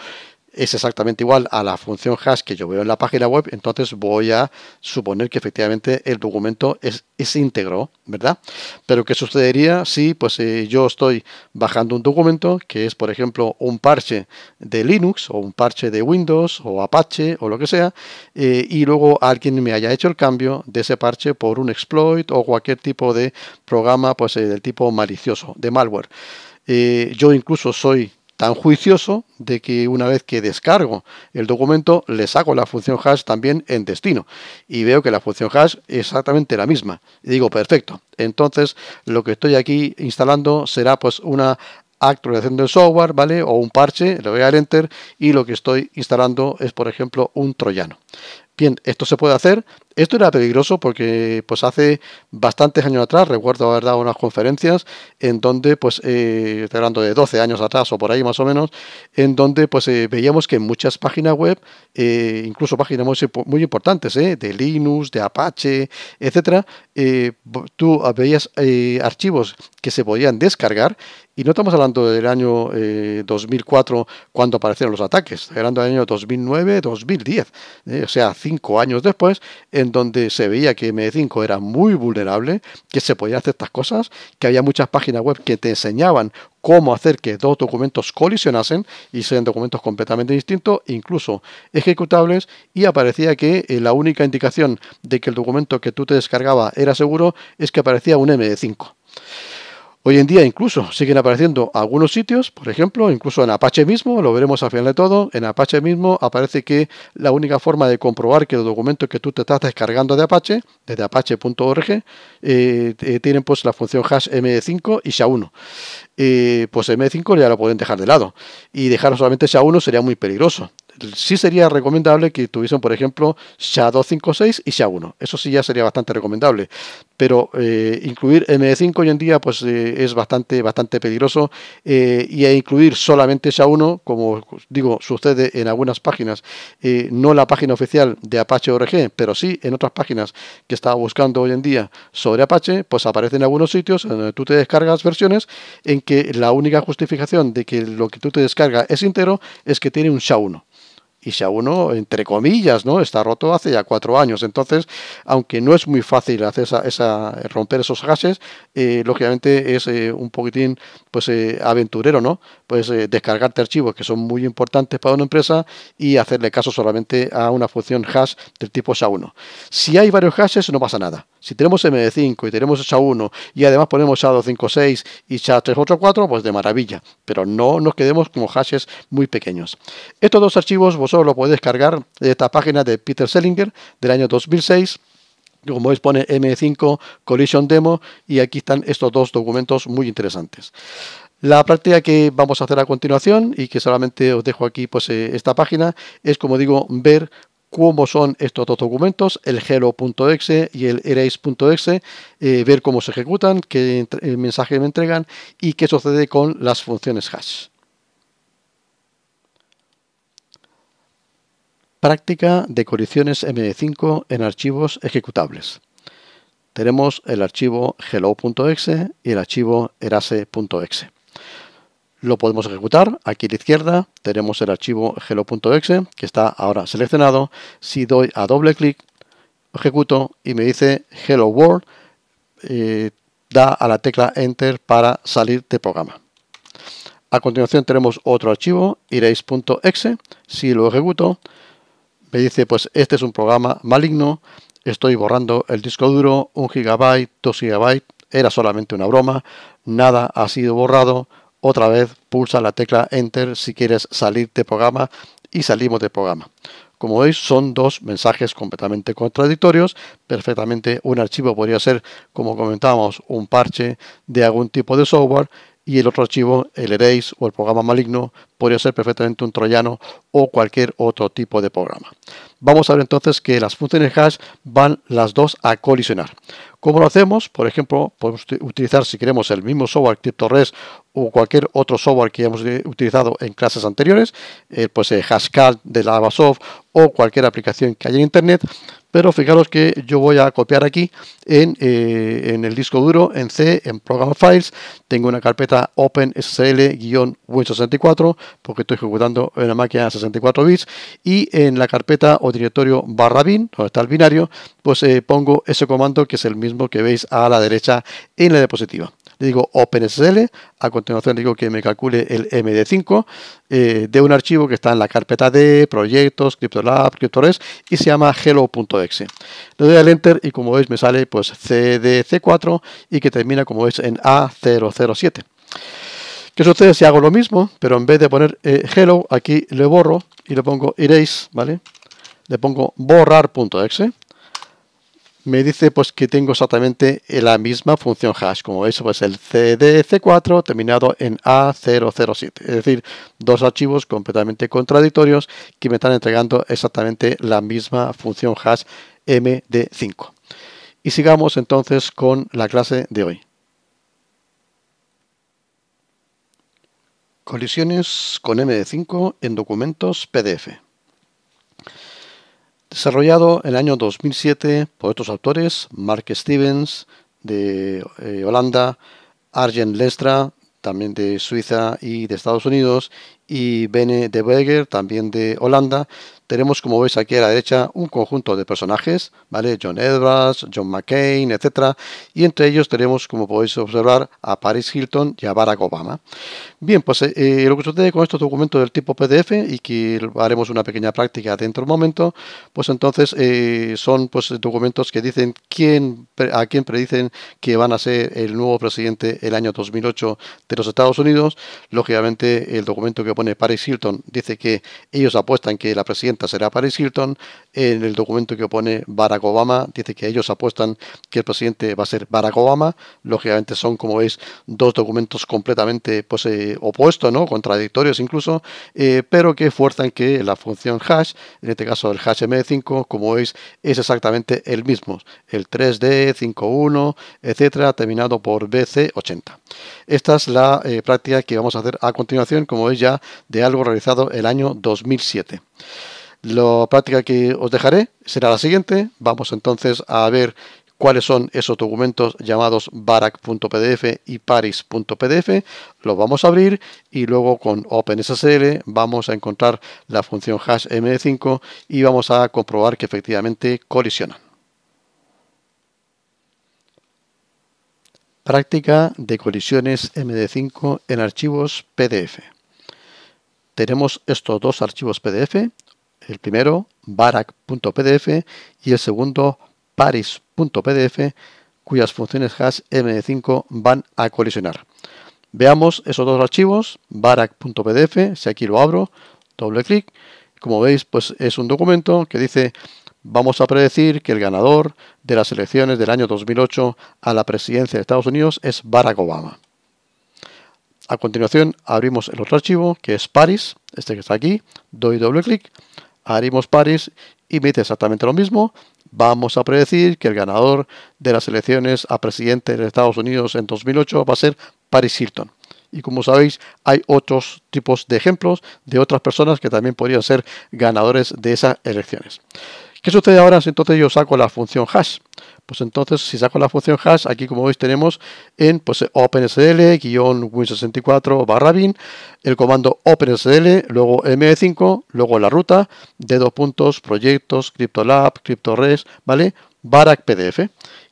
es exactamente igual a la función hash que yo veo en la página web, entonces voy a suponer que efectivamente el documento es, es íntegro, ¿verdad? Pero ¿qué sucedería si pues, eh, yo estoy bajando un documento que es, por ejemplo, un parche de Linux o un parche de Windows o Apache o lo que sea, eh, y luego alguien me haya hecho el cambio de ese parche por un exploit o cualquier tipo de programa pues, eh, del tipo malicioso, de malware? yo incluso soy tan juicioso de que una vez que descargo el documento le saco la función hash también en destino y veo que la función hash es exactamente la misma y digo perfecto entonces lo que estoy aquí instalando será pues una actualización del software vale o un parche le voy a dar enter y lo que estoy instalando es por ejemplo un troyano bien esto se puede hacer esto era peligroso porque pues hace bastantes años atrás, recuerdo haber dado unas conferencias en donde, pues, eh, hablando de 12 años atrás o por ahí más o menos, en donde pues eh, veíamos que en muchas páginas web, eh, incluso páginas muy, muy importantes, eh, de Linux, de Apache, etcétera, tú veías archivos que se podían descargar y no estamos hablando del año 2004 cuando aparecieron los ataques, estamos hablando del año 2009-2010, o sea, cinco años después, en donde se veía que MD5 era muy vulnerable, que se podían hacer estas cosas, que había muchas páginas web que te enseñaban cómo hacer que dos documentos colisionasen y sean documentos completamente distintos, incluso ejecutables, y aparecía que eh, la única indicación de que el documento que tú te descargaba era seguro es que aparecía un MD5. Hoy en día incluso siguen apareciendo algunos sitios, por ejemplo, incluso en Apache mismo, lo veremos al final de todo, en Apache mismo aparece que la única forma de comprobar que el documento que tú te estás descargando de Apache, desde apache.org, eh, eh, tienen pues la función hash m5 y SHA-1. Eh, pues m5 ya lo pueden dejar de lado y dejar solamente SHA-1 sería muy peligroso sí sería recomendable que tuviesen, por ejemplo, SHA-256 y SHA-1. Eso sí ya sería bastante recomendable. Pero eh, incluir MD5 hoy en día pues eh, es bastante, bastante peligroso. Eh, y incluir solamente SHA-1, como digo, sucede en algunas páginas, no la página oficial de Apache ORG, pero sí en otras páginas que estaba buscando hoy en día sobre Apache, pues aparecen en algunos sitios donde tú te descargas versiones en que la única justificación de que lo que tú te descargas es entero es que tiene un SHA-1 y 1 entre comillas, ¿no? Está roto hace ya cuatro años. Entonces, aunque no es muy fácil hacer esa, esa romper esos hashes, eh, lógicamente es eh, un poquitín pues eh, aventurero, ¿no? Pues descargarte archivos que son muy importantes para una empresa y hacerle caso solamente a una función hash del tipo SHA-1. Si hay varios hashes, no pasa nada. Si tenemos MD5 y tenemos SHA-1 y además ponemos SHA-256 y SHA-384, pues de maravilla. Pero no nos quedemos con hashes muy pequeños. Estos dos archivos vosotros lo puedes descargar de esta página de Peter Sellinger del año 2006 como veis pone M5 Collision Demo y aquí están estos dos documentos muy interesantes. La práctica que vamos a hacer a continuación y que solamente os dejo aquí pues eh, esta página es como digo ver cómo son estos dos documentos, el hello.exe y el erase.exe, eh, ver cómo se ejecutan, qué eh, mensaje me entregan y qué sucede con las funciones hash. Práctica de correcciones MD5 en archivos ejecutables. Tenemos el archivo hello.exe y el archivo erase.exe. Lo podemos ejecutar. Aquí a la izquierda tenemos el archivo hello.exe que está ahora seleccionado. Si doy a doble clic, ejecuto y me dice hello world. Eh, da a la tecla Enter para salir de programa. A continuación tenemos otro archivo, erase.exe Si lo ejecuto, me dice, pues este es un programa maligno, estoy borrando el disco duro, un gigabyte, dos gigabytes, era solamente una broma, nada ha sido borrado, otra vez pulsa la tecla Enter si quieres salir de programa y salimos de programa. Como veis, son dos mensajes completamente contradictorios. Perfectamente un archivo podría ser, como comentábamos, un parche de algún tipo de software y el otro archivo, el erase o el programa maligno, podría ser perfectamente un troyano o cualquier otro tipo de programa. Vamos a ver entonces que las funciones hash van las dos a colisionar. ¿Cómo lo hacemos? Por ejemplo, podemos utilizar si queremos el mismo software CryptoRes o cualquier otro software que hayamos utilizado en clases anteriores, eh, pues el eh, Haskell de Lavasoft o cualquier aplicación que haya en Internet. Pero fijaros que yo voy a copiar aquí en, eh, en el disco duro, en C, en Program Files. Tengo una carpeta OpenSSL-Win64 porque estoy ejecutando en la máquina 64 bits y en la carpeta o directorio barra bin, donde está el binario, pues eh, pongo ese comando que es el mismo que veis a la derecha en la diapositiva. Le digo OpenSSL, a continuación digo que me calcule el MD5 eh, de un archivo que está en la carpeta de proyectos, CryptoLab, CryptoRes y se llama hello.exe. Le doy al enter y como veis me sale pues CDC4 y que termina como veis en A007. ¿Qué sucede si hago lo mismo, pero en vez de poner eh, hello, aquí le borro y le pongo erase, ¿vale? Le pongo borrar.exe. Me dice pues que tengo exactamente la misma función hash, como veis, pues el cdc4 terminado en a007, es decir, dos archivos completamente contradictorios que me están entregando exactamente la misma función hash md5. Y sigamos entonces con la clase de hoy. Colisiones con MD5 en documentos PDF. Desarrollado en el año 2007 por estos autores, Mark Stevens de eh, Holanda, Arjen Lestra también de Suiza y de Estados Unidos, y Bene de Weger, también de Holanda. Tenemos, como veis aquí a la derecha, un conjunto de personajes, ¿vale? John Edwards, John McCain, etc. Y entre ellos tenemos, como podéis observar, a Paris Hilton y a Barack Obama. Bien, pues eh, eh, lo que sucede con estos documentos del tipo PDF y que haremos una pequeña práctica dentro de un momento, pues entonces eh, son pues documentos que dicen quién a quién predicen que van a ser el nuevo presidente el año 2008 de los Estados Unidos. Lógicamente el documento que pone Paris Hilton dice que ellos apuestan que la presidenta será Paris Hilton. En el documento que pone Barack Obama dice que ellos apuestan que el presidente va a ser Barack Obama. Lógicamente son como veis dos documentos completamente pues opuesto, ¿no? contradictorios incluso, eh, pero que fuerzan que la función hash, en este caso el hash MD5, como veis, es exactamente el mismo, el 3D, 5.1, etcétera, terminado por BC80. Esta es la eh, práctica que vamos a hacer a continuación, como veis ya, de algo realizado el año 2007. La práctica que os dejaré será la siguiente. Vamos entonces a ver cuáles son esos documentos llamados barack.pdf y paris.pdf. Los vamos a abrir y luego con OpenSSL vamos a encontrar la función hash md5 y vamos a comprobar que efectivamente colisionan. Práctica de colisiones MD5 en archivos PDF. Tenemos estos dos archivos PDF, el primero barack.pdf y el segundo paris.pdf cuyas funciones hash md5 van a colisionar. Veamos esos dos archivos, barack.pdf, si aquí lo abro, doble clic, como veis pues es un documento que dice vamos a predecir que el ganador de las elecciones del año 2008 a la presidencia de Estados Unidos es Barack Obama. A continuación abrimos el otro archivo que es Paris, este que está aquí, doy doble clic, abrimos Paris y me dice exactamente lo mismo, vamos a predecir que el ganador de las elecciones a presidente de Estados Unidos en 2008 va a ser Paris Hilton. Y como sabéis, hay otros tipos de ejemplos de otras personas que también podrían ser ganadores de esas elecciones. ¿Qué sucede ahora si entonces yo saco la función hash? Pues entonces, si saco la función hash, aquí como veis tenemos en pues, OpenSL-win64 barra bin, el comando opensdl, luego M5, luego la ruta, de dos puntos, proyectos, CryptoLab, CryptoRes, ¿vale? barack PDF.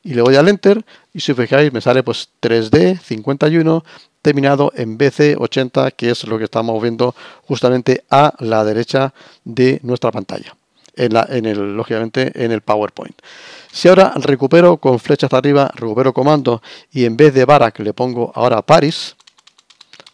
Y le doy al Enter y si fijáis me sale pues 3D51 terminado en BC80, que es lo que estamos viendo justamente a la derecha de nuestra pantalla en, el, lógicamente en el PowerPoint. Si ahora recupero con flechas arriba, recupero comando y en vez de barack le pongo ahora Paris,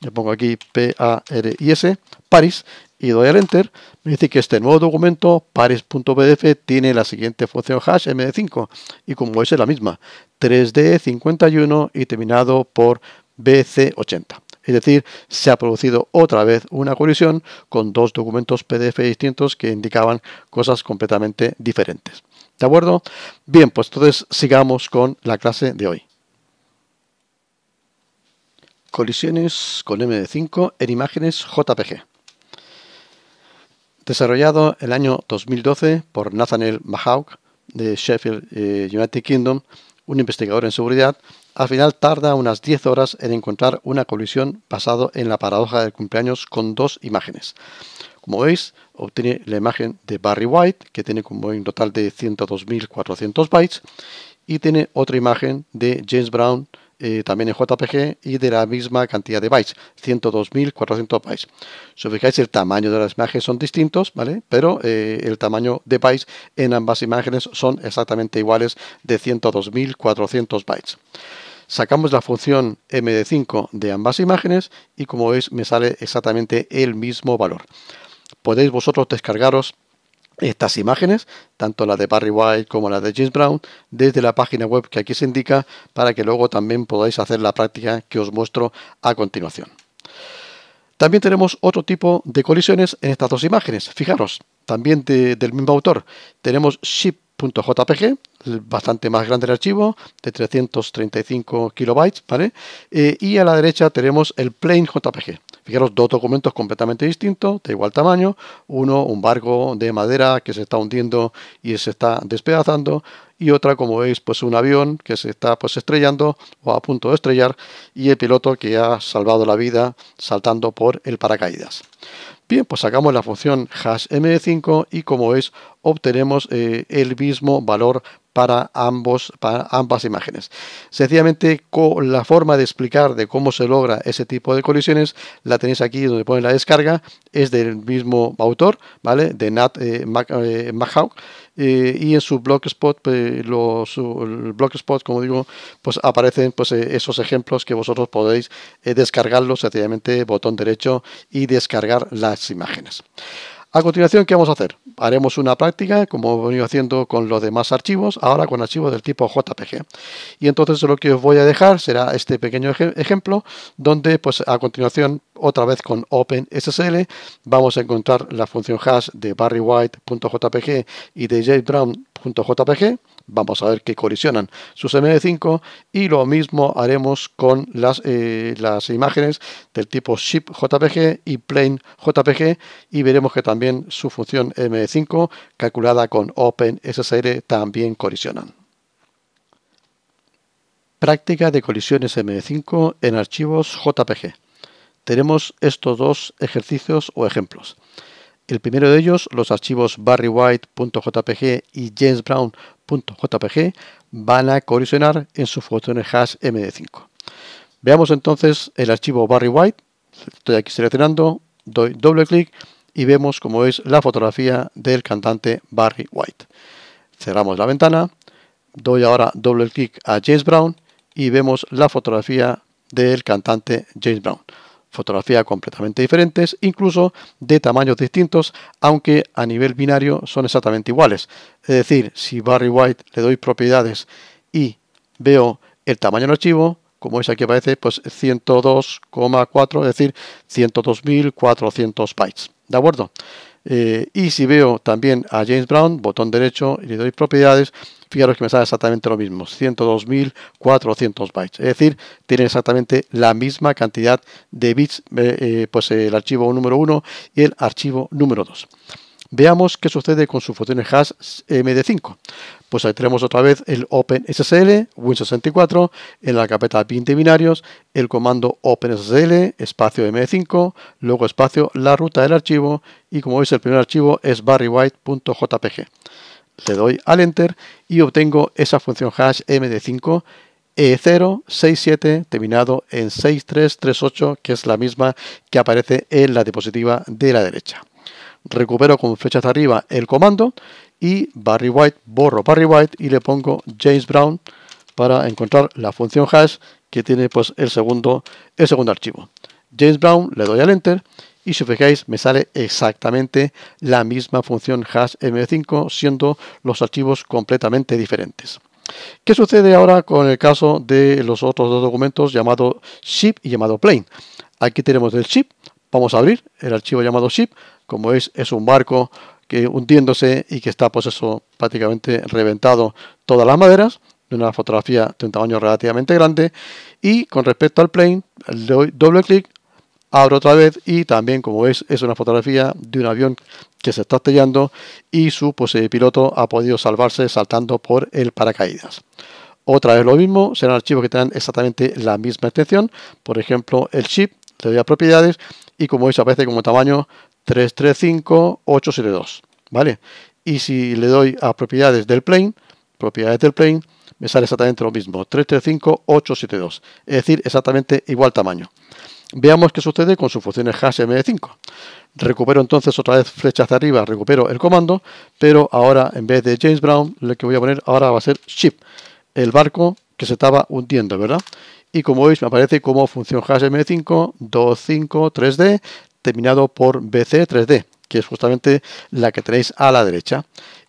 le pongo aquí P-A-R-I-S, Paris, y doy al Enter, me dice que este nuevo documento, Paris.pdf, tiene la siguiente función hash md5, y como veis es la misma, 3D51 y terminado por BC80. Es decir, se ha producido otra vez una colisión con dos documentos PDF distintos que indicaban cosas completamente diferentes. ¿De acuerdo? Bien, pues entonces sigamos con la clase de hoy. Colisiones con MD5 en imágenes JPG. Desarrollado el año 2012 por Nathaniel Mahawk de Sheffield eh, United Kingdom, un investigador en seguridad al final tarda unas 10 horas en encontrar una colisión basada en la paradoja del cumpleaños con dos imágenes. Como veis, obtiene la imagen de Barry White, que tiene como un total de 102.400 bytes, y tiene otra imagen de James Brown, eh, también en JPG, y de la misma cantidad de bytes, 102.400 bytes. Si os fijáis, el tamaño de las imágenes son distintos, ¿vale? Pero eh, el tamaño de bytes en ambas imágenes son exactamente iguales de 102.400 bytes. Sacamos la función md 5 de ambas imágenes y como veis me sale exactamente el mismo valor. Podéis vosotros descargaros estas imágenes, tanto la de Barry White como la de James Brown, desde la página web que aquí se indica para que luego también podáis hacer la práctica que os muestro a continuación. También tenemos otro tipo de colisiones en estas dos imágenes. Fijaros, también del mismo autor. Tenemos Ship .jpg, bastante más grande el archivo, de 335 kilobytes, ¿vale? Eh, y a la derecha tenemos el plain JPG. Fijaros, dos documentos completamente distintos, de igual tamaño. Uno, un barco de madera que se está hundiendo y se está despedazando. Y otra, como veis, pues un avión que se está pues estrellando o a punto de estrellar y el piloto que ha salvado la vida saltando por el paracaídas. Bien, pues sacamos la función md 5 y como veis obtenemos eh, el mismo valor para, ambos, para ambas imágenes. Sencillamente con la forma de explicar de cómo se logra ese tipo de colisiones la tenéis aquí donde pone la descarga, es del mismo autor, ¿vale? De Nat eh, eh, eh y en su blogspot, los, como digo, pues aparecen pues, esos ejemplos que vosotros podéis descargarlos sencillamente botón derecho y descargar las imágenes. A continuación, ¿qué vamos a hacer? Haremos una práctica, como he venido haciendo con los demás archivos, ahora con archivos del tipo JPG. Y entonces lo que os voy a dejar será este pequeño ejemplo, donde pues a continuación, otra vez con OpenSSL, vamos a encontrar la función hash de barrywhite.jpg y de jbrown.jpg vamos a ver que colisionan sus MD5 y lo mismo haremos con las, eh, las imágenes del tipo Ship JPG y Plane JPG y veremos que también su función MD5 calculada con OpenSSR también colisionan. Práctica de colisiones MD5 en archivos JPG. Tenemos estos dos ejercicios o ejemplos. El primero de ellos, los archivos barrywhite.jpg y jamesbrown.jpg .jpg van a colisionar en sus funciones hash MD5. Veamos entonces el archivo Barry White. Estoy aquí seleccionando, doy doble clic y vemos como es la fotografía del cantante Barry White. Cerramos la ventana, doy ahora doble clic a James Brown y vemos la fotografía del cantante James Brown fotografía completamente diferentes, incluso de tamaños distintos, aunque a nivel binario son exactamente iguales. Es decir, si Barry White le doy propiedades y veo el tamaño del archivo, como es aquí aparece, pues 102,4, es decir, 102.400 bytes. ¿De acuerdo? Eh, y si veo también a James Brown, botón derecho, y le doy propiedades, fijaros que me sale exactamente lo mismo, 102.400 bytes. Es decir, tiene exactamente la misma cantidad de bits, eh, eh, pues eh, el archivo número 1 y el archivo número 2. Veamos qué sucede con sus funciones hash MD5. Pues ahí tenemos otra vez el OpenSSL, Win64, en la carpeta bin de binarios, el comando OpenSSL, espacio MD5, luego espacio la ruta del archivo y como veis el primer archivo es barrywhite.jpg le doy al Enter y obtengo esa función hash MD5 E067 terminado en 6338, que es la misma que aparece en la diapositiva de la derecha. Recupero con flechas arriba el comando y Barry White, borro Barry White y le pongo James Brown para encontrar la función hash que tiene pues el segundo, el segundo archivo. James Brown, le doy al Enter y si os fijáis, me sale exactamente la misma función hash m5, siendo los archivos completamente diferentes. ¿Qué sucede ahora con el caso de los otros dos documentos llamado ship y llamado plane? Aquí tenemos el ship, vamos a abrir el archivo llamado ship, como es, es un barco que hundiéndose y que está pues eso prácticamente reventado todas las maderas, de una fotografía de un tamaño relativamente grande y con respecto al plane, le doy doble clic, abro otra vez y también como veis es una fotografía de un avión que se está estrellando y su piloto ha podido salvarse saltando por el paracaídas. Otra vez lo mismo, serán archivos que tengan exactamente la misma extensión, por ejemplo el chip, le doy a propiedades y como veis aparece como tamaño 335872, ¿vale? Y si le doy a propiedades del plane, propiedades del plane, me sale exactamente lo mismo, 335872, es decir, exactamente igual tamaño. Veamos qué sucede con sus funciones hash MD5. Recupero entonces otra vez flechas de arriba, recupero el comando, pero ahora en vez de James Brown, lo que voy a poner ahora va a ser ship, el barco que se estaba hundiendo, ¿verdad? Y como veis me aparece como función hash MD5, 253 d terminado por BC 3D, que es justamente la que tenéis a la derecha.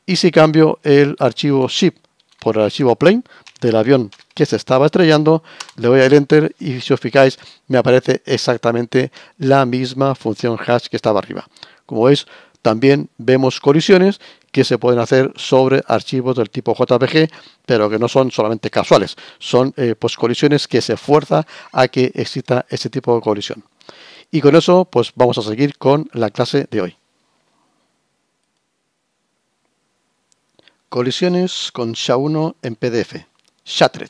Y si cambio el archivo ship por el archivo plane del avión que se estaba estrellando, le doy al Enter y si os fijáis me aparece exactamente la misma función hash que estaba arriba. Como veis, también vemos colisiones que se pueden hacer sobre archivos del tipo JPG, pero que no son solamente casuales, son eh, pues, colisiones que se fuerza a que exista ese tipo de colisión. Y con eso, pues vamos a seguir con la clase de hoy. Colisiones con SHA-1 en PDF. Shattered.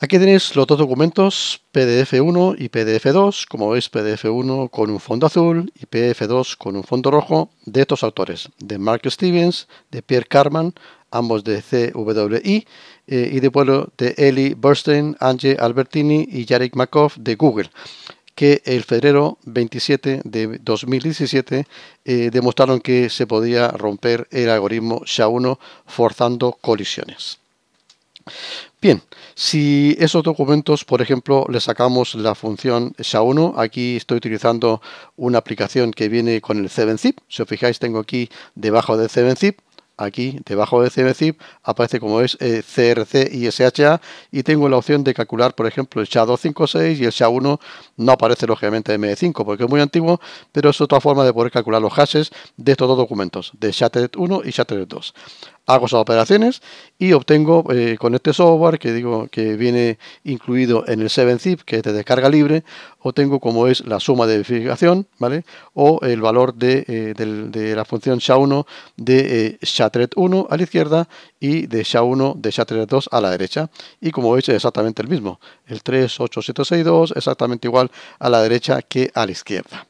Aquí tenéis los dos documentos, PDF1 y PDF2, como veis PDF1 con un fondo azul y PDF2 con un fondo rojo de estos autores, de Mark Stevens, de Pierre Carman, ambos de CWI, eh, y de pueblo de Eli Burstein, Ange Albertini y Jarek Makov de Google, que el febrero 27 de 2017 eh, demostraron que se podía romper el algoritmo SHA-1 forzando colisiones. Bien, si esos documentos, por ejemplo, le sacamos la función SHA-1, aquí estoy utilizando una aplicación que viene con el 7-zip. Si os fijáis, tengo aquí debajo de 7-zip, aquí debajo de 7zip aparece como es CRC eh, y SHA y tengo la opción de calcular por ejemplo el SHA-256 y el SHA-1 no aparece lógicamente M5 porque es muy antiguo pero es otra forma de poder calcular los hashes de estos dos documentos de SHA-1 y SHA-2 hago esas operaciones y obtengo eh, con este software que digo que viene incluido en el 7-zip, que es de descarga libre, obtengo como es la suma de verificación, ¿vale? O el valor de, eh, de la función SHA-1 de eh, SHA-3.1 a la izquierda y de SHA-1 de sha 2 a la derecha. Y como veis es exactamente el mismo, el 38762 exactamente igual a la derecha que a la izquierda.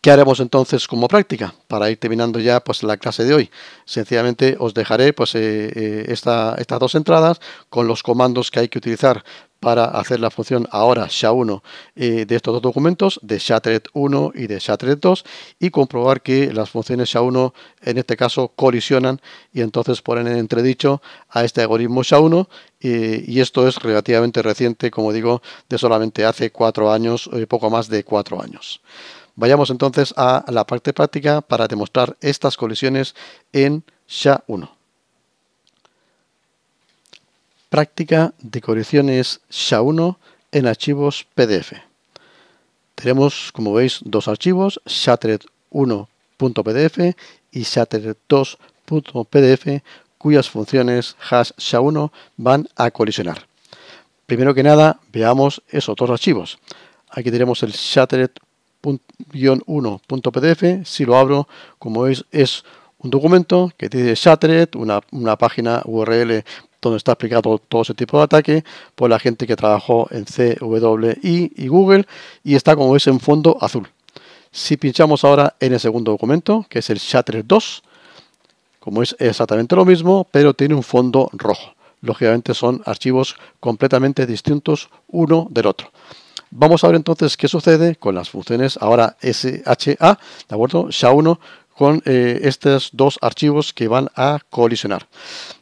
¿Qué haremos entonces como práctica? Para ir terminando ya pues, la clase de hoy. Sencillamente os dejaré pues, eh, eh, estas dos entradas con los comandos que hay que utilizar para hacer la función ahora SHA-1 eh, de estos dos documentos, de sha 1 y de sha 2 y comprobar que las funciones SHA-1 en este caso colisionan y entonces ponen en entredicho a este algoritmo SHA-1 y esto es relativamente reciente, como digo, de solamente hace cuatro años, poco más de cuatro años. Vayamos entonces a la parte práctica para demostrar estas colisiones en SHA-1. Práctica de colisiones SHA-1 en archivos PDF. Tenemos, como veis, dos archivos, shattered1.pdf y shattered2.pdf, cuyas funciones hash SHA-1 van a colisionar. Primero que nada, veamos esos dos archivos. Aquí tenemos el shattered .pdf si lo abro como es, es un documento que tiene Shattered, una, una página URL donde está explicado todo ese tipo de ataque por la gente que trabajó en CWI y Google y está como es en fondo azul. Si pinchamos ahora en el segundo documento, que es el Shattered 2, como es exactamente lo mismo, pero tiene un fondo rojo. Lógicamente son archivos completamente distintos uno del otro. Vamos a ver entonces qué sucede con las funciones ahora SHA, ¿de acuerdo? SHA1 con eh, estos dos archivos que van a colisionar.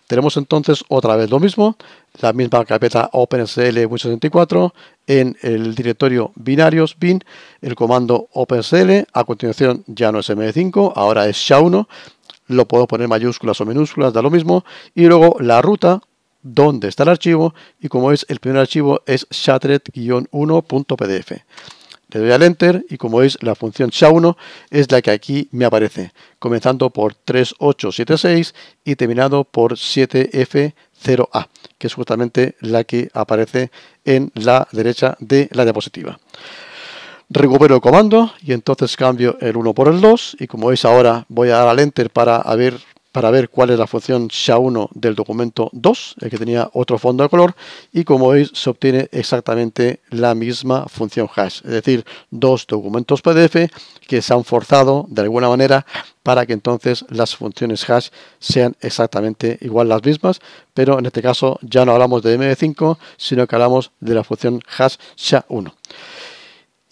Tenemos entonces otra vez lo mismo, la misma carpeta OpenSL 64 en el directorio binarios bin, el comando OpenSL, a continuación ya no es MD5, ahora es SHA1, lo puedo poner mayúsculas o minúsculas, da lo mismo, y luego la ruta dónde está el archivo y como es el primer archivo es chatret 1pdf Le doy al Enter y como veis la función SHA-1 es la que aquí me aparece, comenzando por 3876 y terminado por 7F0A, que es justamente la que aparece en la derecha de la diapositiva. Recupero el comando y entonces cambio el 1 por el 2 y como veis ahora voy a dar al Enter para ver para ver cuál es la función SHA-1 del documento 2, el que tenía otro fondo de color, y como veis se obtiene exactamente la misma función hash, es decir, dos documentos PDF que se han forzado de alguna manera para que entonces las funciones hash sean exactamente igual las mismas, pero en este caso ya no hablamos de MD5, sino que hablamos de la función hash SHA-1.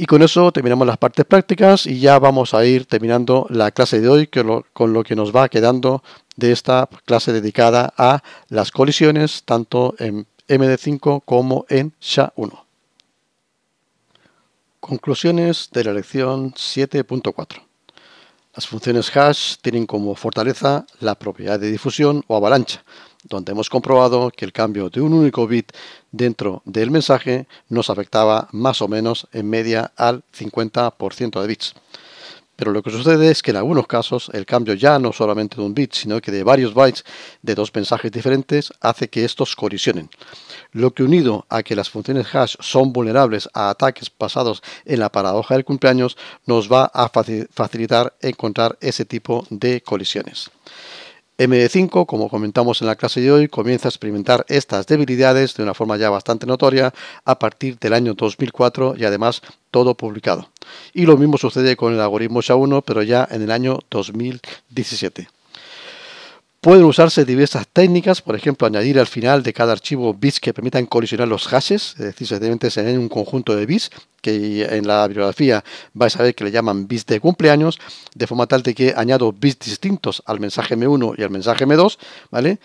Y con eso terminamos las partes prácticas y ya vamos a ir terminando la clase de hoy con lo que nos va quedando de esta clase dedicada a las colisiones tanto en MD5 como en SHA-1. Conclusiones de la lección 7.4. Las funciones hash tienen como fortaleza la propiedad de difusión o avalancha, donde hemos comprobado que el cambio de un único bit dentro del mensaje nos afectaba más o menos en media al 50% de bits. Pero lo que sucede es que en algunos casos el cambio ya no solamente de un bit, sino que de varios bytes de dos mensajes diferentes hace que estos colisionen. Lo que unido a que las funciones hash son vulnerables a ataques basados en la paradoja del cumpleaños, nos va a facilitar encontrar ese tipo de colisiones. MD5, como comentamos en la clase de hoy, comienza a experimentar estas debilidades de una forma ya bastante notoria a partir del año 2004 y además todo publicado. Y lo mismo sucede con el algoritmo SHA-1, pero ya en el año 2017. Pueden usarse diversas técnicas, por ejemplo, añadir al final de cada archivo bits que permitan colisionar los hashes, es decir, se se un conjunto de bits, que en la bibliografía vais a ver que le llaman bits de cumpleaños, de forma tal de que añado bits distintos al mensaje M1 y al mensaje M2, ¿vale?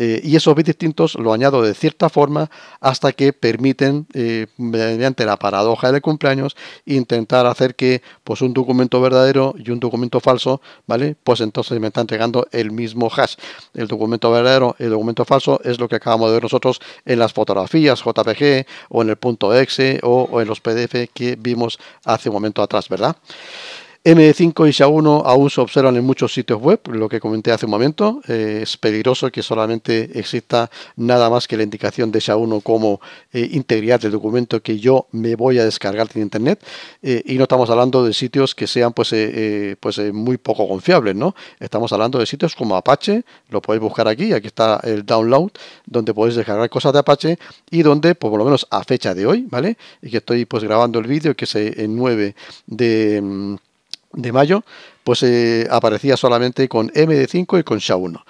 Eh, y esos bits distintos lo añado de cierta forma hasta que permiten, eh, mediante la paradoja del cumpleaños, intentar hacer que pues, un documento verdadero y un documento falso, ¿vale? Pues entonces me está entregando el mismo hash. El documento verdadero, y el documento falso es lo que acabamos de ver nosotros en las fotografías JPG o en el punto .exe o en los PDF que vimos hace un momento atrás, ¿verdad? M5 y SHA-1 aún se observan en muchos sitios web, lo que comenté hace un momento. Eh, es peligroso que solamente exista nada más que la indicación de SHA-1 como eh, integridad del documento que yo me voy a descargar de Internet. Eh, y no estamos hablando de sitios que sean pues, pues muy poco confiables, ¿no? Estamos hablando de sitios como Apache, lo podéis buscar aquí, aquí está el download, donde podéis descargar cosas de Apache y donde, pues, por lo menos a fecha de hoy, ¿vale? Y que estoy pues grabando el vídeo que es el 9 de mm, de mayo, pues eh, aparecía solamente con MD5 y con SHA-1.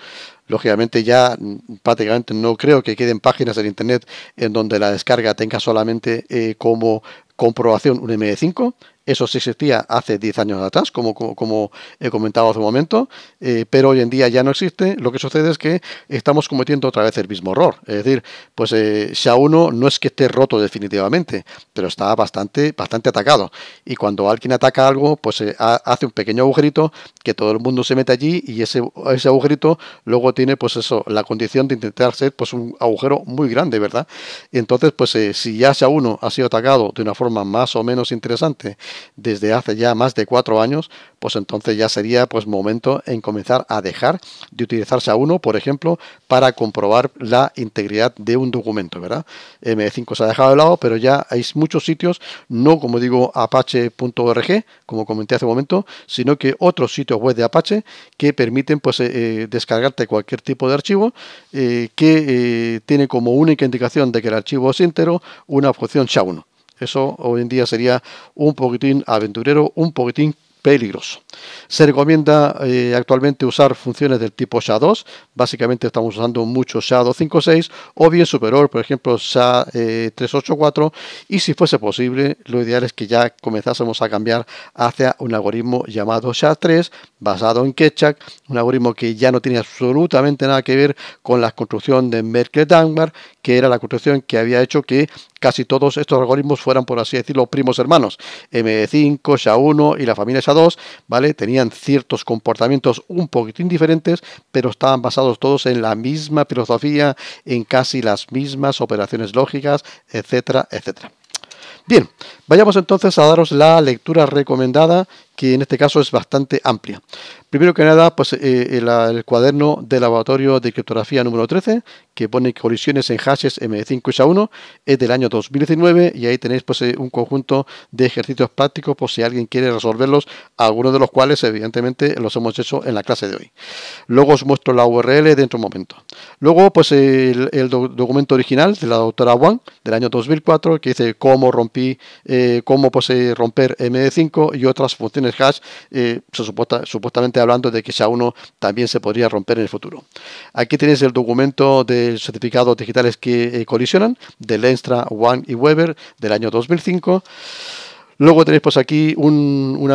Lógicamente ya mm, prácticamente no creo que queden páginas en Internet en donde la descarga tenga solamente eh, como comprobación un MD5, eso sí existía hace 10 años atrás, como, he comentado hace un momento, eh, pero hoy en día ya no existe. Lo que sucede es que estamos cometiendo otra vez el mismo error. Es decir, pues SHA-1 eh, no es que esté roto definitivamente, pero está bastante, bastante atacado. Y cuando alguien ataca algo, pues eh, hace un pequeño agujerito que todo el mundo se mete allí y ese, ese agujerito luego tiene pues eso, la condición de intentar ser pues un agujero muy grande, ¿verdad? Y entonces, pues si ya SHA-1 ha sido atacado de una forma más o menos interesante, desde hace ya más de cuatro años, pues entonces ya sería pues momento en comenzar a dejar de utilizarse a uno, por ejemplo, para comprobar la integridad de un documento, ¿verdad? M5 se ha dejado de lado, pero ya hay muchos sitios, no como digo apache.org, como comenté hace un momento, sino que otros sitios web de Apache que permiten pues eh, eh, descargarte cualquier tipo de archivo eh, que tiene como única indicación de que el archivo es íntegro una función SHA-1. Eso hoy en día sería un poquitín aventurero, un poquitín peligroso. Se recomienda eh, actualmente usar funciones del tipo SHA-2, básicamente estamos usando mucho SHA-256 o bien superior, por ejemplo, SHA-384 eh, y si fuese posible, lo ideal es que ya comenzásemos a cambiar hacia un algoritmo llamado SHA-3 basado en Ketchak, un algoritmo que ya no tiene absolutamente nada que ver con la construcción de Merkel-Dagmar, que era la construcción que había hecho que casi todos estos algoritmos fueran, por así decirlo, primos hermanos, M5, SHA-1 y la familia SHA dos, ¿vale? Tenían ciertos comportamientos un poquito diferentes, pero estaban basados todos en la misma filosofía, en casi las mismas operaciones lógicas, etcétera, etcétera. Bien, vayamos entonces a daros la lectura recomendada que en este caso es bastante amplia. Primero que nada, pues eh, el, cuaderno del laboratorio de criptografía número 13, que pone colisiones en hashes md 5 y SA1, es del año 2019 y ahí tenéis pues eh, un conjunto de ejercicios prácticos por pues, si alguien quiere resolverlos, algunos de los cuales evidentemente los hemos hecho en la clase de hoy. Luego os muestro la URL dentro de un momento. Luego pues el, documento original de la doctora Wang del año 2004 que dice cómo rompí, eh, cómo pues, romper M5 y otras funciones hash, eh, supuesta, supuestamente hablando de que ya uno también se podría romper en el futuro. Aquí tenéis el documento de certificados digitales que eh, colisionan, de Lenstra, WAN y Weber del año 2005. Luego tenéis pues aquí un,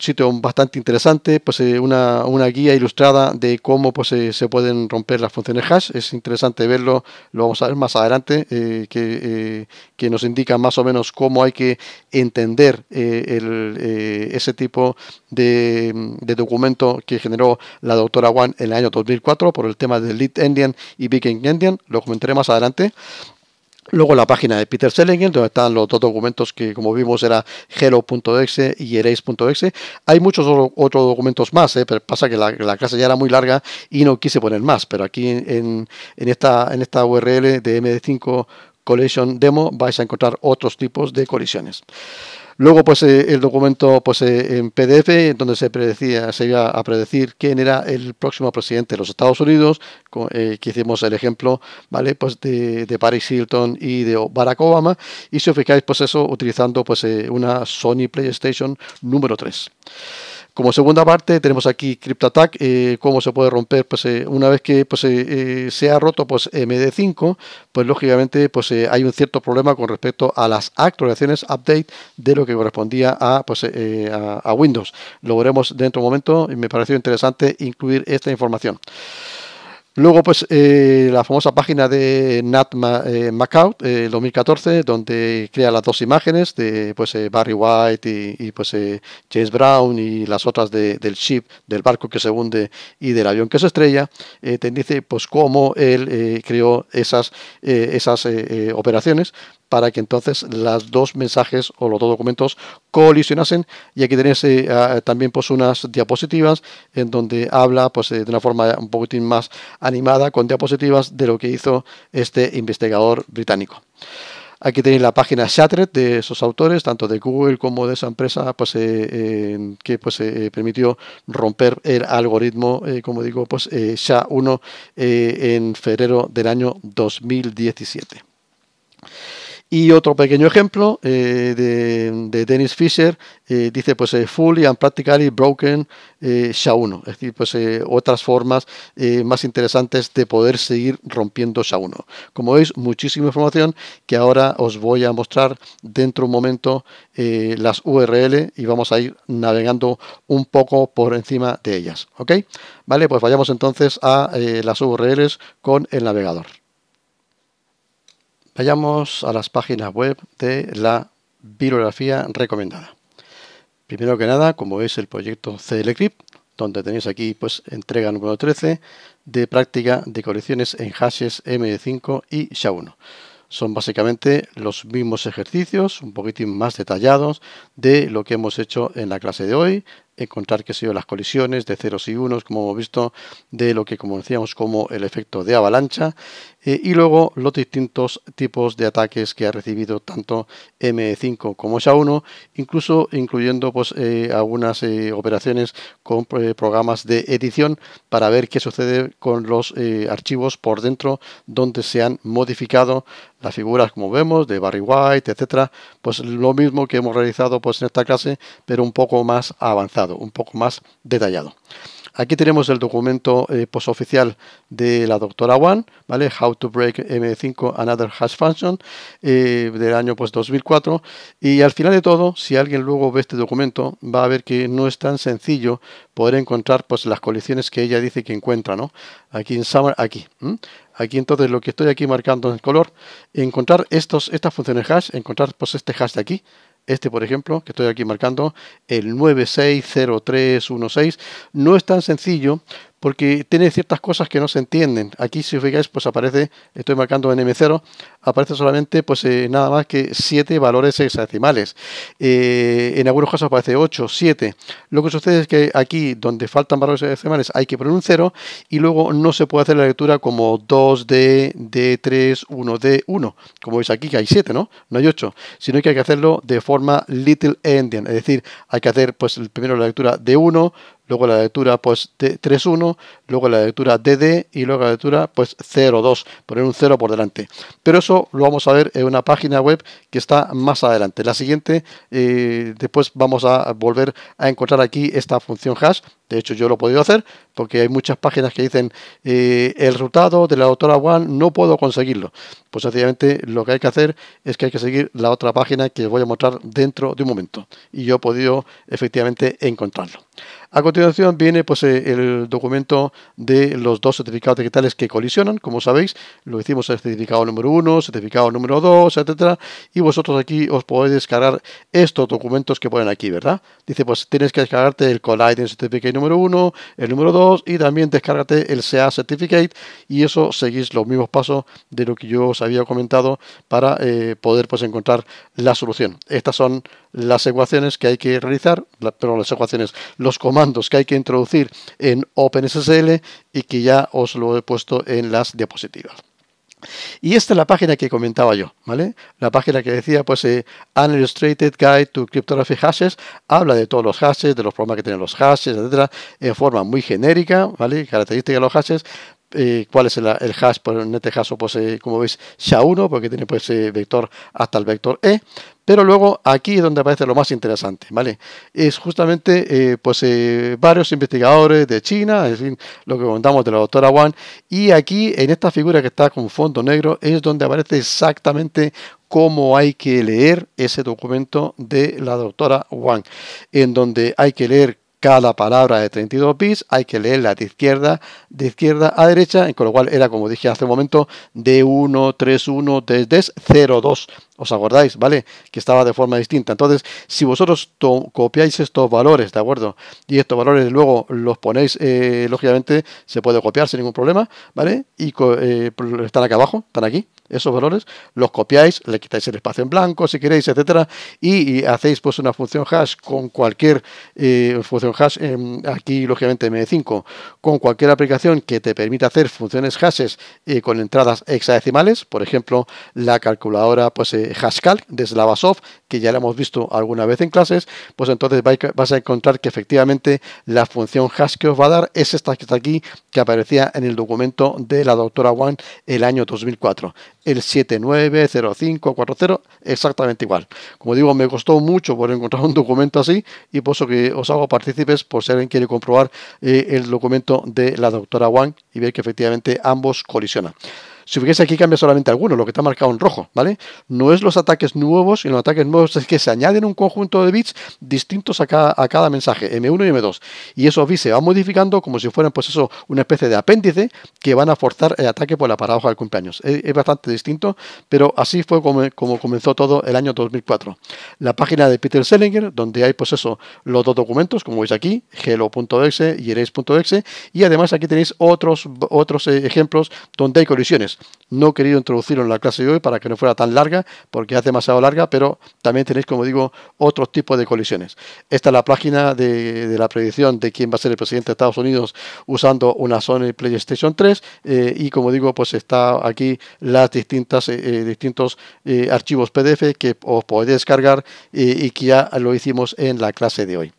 sitio bastante interesante, pues eh, una, guía ilustrada de cómo pues eh, se pueden romper las funciones hash. Es interesante verlo, lo vamos a ver más adelante, eh, que, nos indica más o menos cómo hay que entender ese tipo de, documento que generó la doctora Wan en el año 2004 por el tema del Lead Endian y Viking Endian. Lo comentaré más adelante. Luego la página de Peter Sellingen, donde están los dos documentos que como vimos era hello.exe y erase.exe. Hay muchos otros documentos más, ¿eh? pero pasa que la, clase ya era muy larga y no quise poner más, pero aquí en, en esta, en esta URL de MD5 Collision Demo vais a encontrar otros tipos de colisiones. Luego, pues eh, el documento pues, eh, en PDF, donde se predecía, se iba a predecir quién era el próximo presidente de los Estados Unidos, eh, que hicimos el ejemplo, ¿vale? Pues de, de, Paris Hilton y de Barack Obama. Y si os fijáis, pues eso utilizando pues una Sony PlayStation número 3. Como segunda parte tenemos aquí CryptoAttack, eh, cómo se puede romper pues, eh, una vez que pues, eh, eh, se ha roto pues, MD5, pues lógicamente pues, hay un cierto problema con respecto a las actualizaciones update de lo que correspondía pues, a, a Windows. Lo veremos dentro de un momento y me pareció interesante incluir esta información. Luego, pues eh, la famosa página de Nat Ma, eh, eh, el 2014, donde crea las dos imágenes de pues, Barry White y, pues James Brown y las otras del ship, del barco que se hunde y del avión que se estrella, te dice pues cómo él creó esas, esas operaciones para que entonces las dos mensajes o los dos documentos colisionasen y aquí tenéis eh, eh, también pues unas diapositivas en donde habla pues eh, de una forma un poquitín más animada con diapositivas de lo que hizo este investigador británico. Aquí tenéis la página Shattered de esos autores, tanto de Google como de esa empresa pues, que pues, permitió romper el algoritmo, como digo, pues SHA-1 en febrero del año 2017. Y otro pequeño ejemplo eh, de, Dennis Fisher eh, dice pues eh, fully and practically broken SHA-1, es decir, pues otras formas más interesantes de poder seguir rompiendo SHA-1. Como veis, muchísima información que ahora os voy a mostrar dentro de un momento las URL y vamos a ir navegando un poco por encima de ellas, ¿ok? Vale, pues vayamos entonces a las URLs con el navegador. Vayamos a las páginas web de la bibliografía recomendada. Primero que nada, como veis, el proyecto CLCRIP, donde tenéis aquí pues entrega número 13 de práctica de colecciones en hashes md 5 y SHA-1. Son básicamente los mismos ejercicios, un poquitín más detallados de lo que hemos hecho en la clase de hoy, encontrar que sido las colisiones de ceros y unos, como hemos visto, de lo que como decíamos como el efecto de avalancha eh, y luego los distintos tipos de ataques que ha recibido tanto M5 como sha 1 incluso incluyendo pues, eh, algunas eh, operaciones con programas de edición para ver qué sucede con los archivos por dentro donde se han modificado las figuras como vemos de Barry White, etcétera, pues lo mismo que hemos realizado pues en esta clase, pero un poco más avanzado, un poco más detallado. Aquí tenemos el documento eh, posoficial de la doctora One, ¿vale? How to break M5 another hash function eh, del año pues 2004 y al final de todo, si alguien luego ve este documento, va a ver que no es tan sencillo poder encontrar pues las colecciones que ella dice que encuentra, ¿no? Aquí en Summer, aquí. Aquí entonces lo que estoy aquí marcando en color, encontrar estos, estas funciones hash, encontrar pues este hash de aquí, este por ejemplo, que estoy aquí marcando, el 960316, no es tan sencillo porque tiene ciertas cosas que no se entienden. Aquí, si os fijáis, pues aparece, estoy marcando en M0, aparece solamente pues eh, nada más que 7 valores hexadecimales. Eh, en algunos casos aparece 8, 7. Lo que sucede es que aquí, donde faltan valores hexadecimales, hay que poner un 0 y luego no se puede hacer la lectura como 2D, D3, 1D, 1. Como veis aquí, que hay 7, ¿no? No hay 8, sino que hay que hacerlo de forma little endian, es decir, hay que hacer pues primero la lectura de 1, luego la lectura pues 31 luego la lectura DD y luego la lectura pues 02 poner un 0 por delante. Pero eso lo vamos a ver en una página web que está más adelante. La siguiente, eh, después vamos a volver a encontrar aquí esta función hash. De hecho, yo lo he podido hacer porque hay muchas páginas que dicen eh, el resultado de la doctora One no puedo conseguirlo. Pues sencillamente lo que hay que hacer es que hay que seguir la otra página que voy a mostrar dentro de un momento. Y yo he podido efectivamente encontrarlo. A continuación viene pues, eh, el documento de los dos certificados digitales que colisionan, como sabéis, lo hicimos el certificado número 1, certificado número 2, etcétera, y vosotros aquí os podéis descargar estos documentos que ponen aquí, ¿verdad? Dice, pues tienes que descargarte el Collide Certificate número 1, el número 2 y también descárgate el SEA Certificate y eso seguís los mismos pasos de lo que yo os había comentado para eh, poder pues encontrar la solución. Estas son las ecuaciones que hay que realizar, pero las ecuaciones, los comandos que hay que introducir en OpenSSL y que ya os lo he puesto en las diapositivas. Y esta es la página que comentaba yo, ¿vale? La página que decía, pues, eh, An Guide to Cryptography Hashes, habla de todos los hashes, de los problemas que tienen los hashes, etcétera, en forma muy genérica, ¿vale? Característica de los hashes, eh, cuál es el, hash, por pues, en este caso, pues eh, como veis, SHA1, porque tiene pues eh, vector hasta el vector E, pero luego aquí es donde aparece lo más interesante, ¿vale? Es justamente, pues, varios investigadores de China, es decir, lo que contamos de la doctora Wang, y aquí en esta figura que está con fondo negro es donde aparece exactamente cómo hay que leer ese documento de la doctora Wang, en donde hay que leer cada palabra de 32 bits, hay que leerla de izquierda, de izquierda a derecha, con lo cual era como dije hace un momento, de 1 3, 1, 3, 3, 0, 2. ¿Os acordáis? ¿Vale? Que estaba de forma distinta. Entonces, si vosotros copiáis estos valores, ¿de acuerdo? Y estos valores luego los ponéis, eh, lógicamente, se puede copiar sin ningún problema, ¿vale? Y eh, están acá abajo, están aquí, esos valores, los copiáis, le quitáis el espacio en blanco si queréis, etcétera, y, hacéis pues una función hash con cualquier eh, función hash, aquí lógicamente M5, con cualquier aplicación que te permita hacer funciones hashes con entradas hexadecimales, por ejemplo, la calculadora, pues Haskell, de Slavasov, que ya lo hemos visto alguna vez en clases, pues entonces vas a encontrar que efectivamente la función hash que os va a dar es esta que está aquí, que aparecía en el documento de la doctora Wang el año 2004. El 790540, exactamente igual. Como digo, me costó mucho por encontrar un documento así y por eso que os hago partícipes por si alguien quiere comprobar eh, el documento de la doctora Wang y ver que efectivamente ambos colisionan. Si fijáis aquí cambia solamente alguno, lo que está marcado en rojo, ¿vale? No es los ataques nuevos, sino los ataques nuevos es que se añaden un conjunto de bits distintos a cada, a cada mensaje, M1 y M2. Y esos bits se van modificando como si fueran, pues eso, una especie de apéndice que van a forzar el ataque por la paradoja del cumpleaños. Es, bastante distinto, pero así fue como, como comenzó todo el año 2004. La página de Peter Selinger, donde hay, pues eso, los dos documentos, como veis aquí, hello.exe y eres.exe, y además aquí tenéis otros, otros eh, ejemplos donde hay colisiones. No he querido introducirlo en la clase de hoy para que no fuera tan larga, porque es demasiado larga, pero también tenéis, como digo, otros tipos de colisiones. Esta es la página de, la predicción de quién va a ser el presidente de Estados Unidos usando una Sony PlayStation 3 eh, y, como digo, pues está aquí las distintas eh, eh, distintos archivos PDF que os podéis descargar y que ya lo hicimos en la clase de hoy.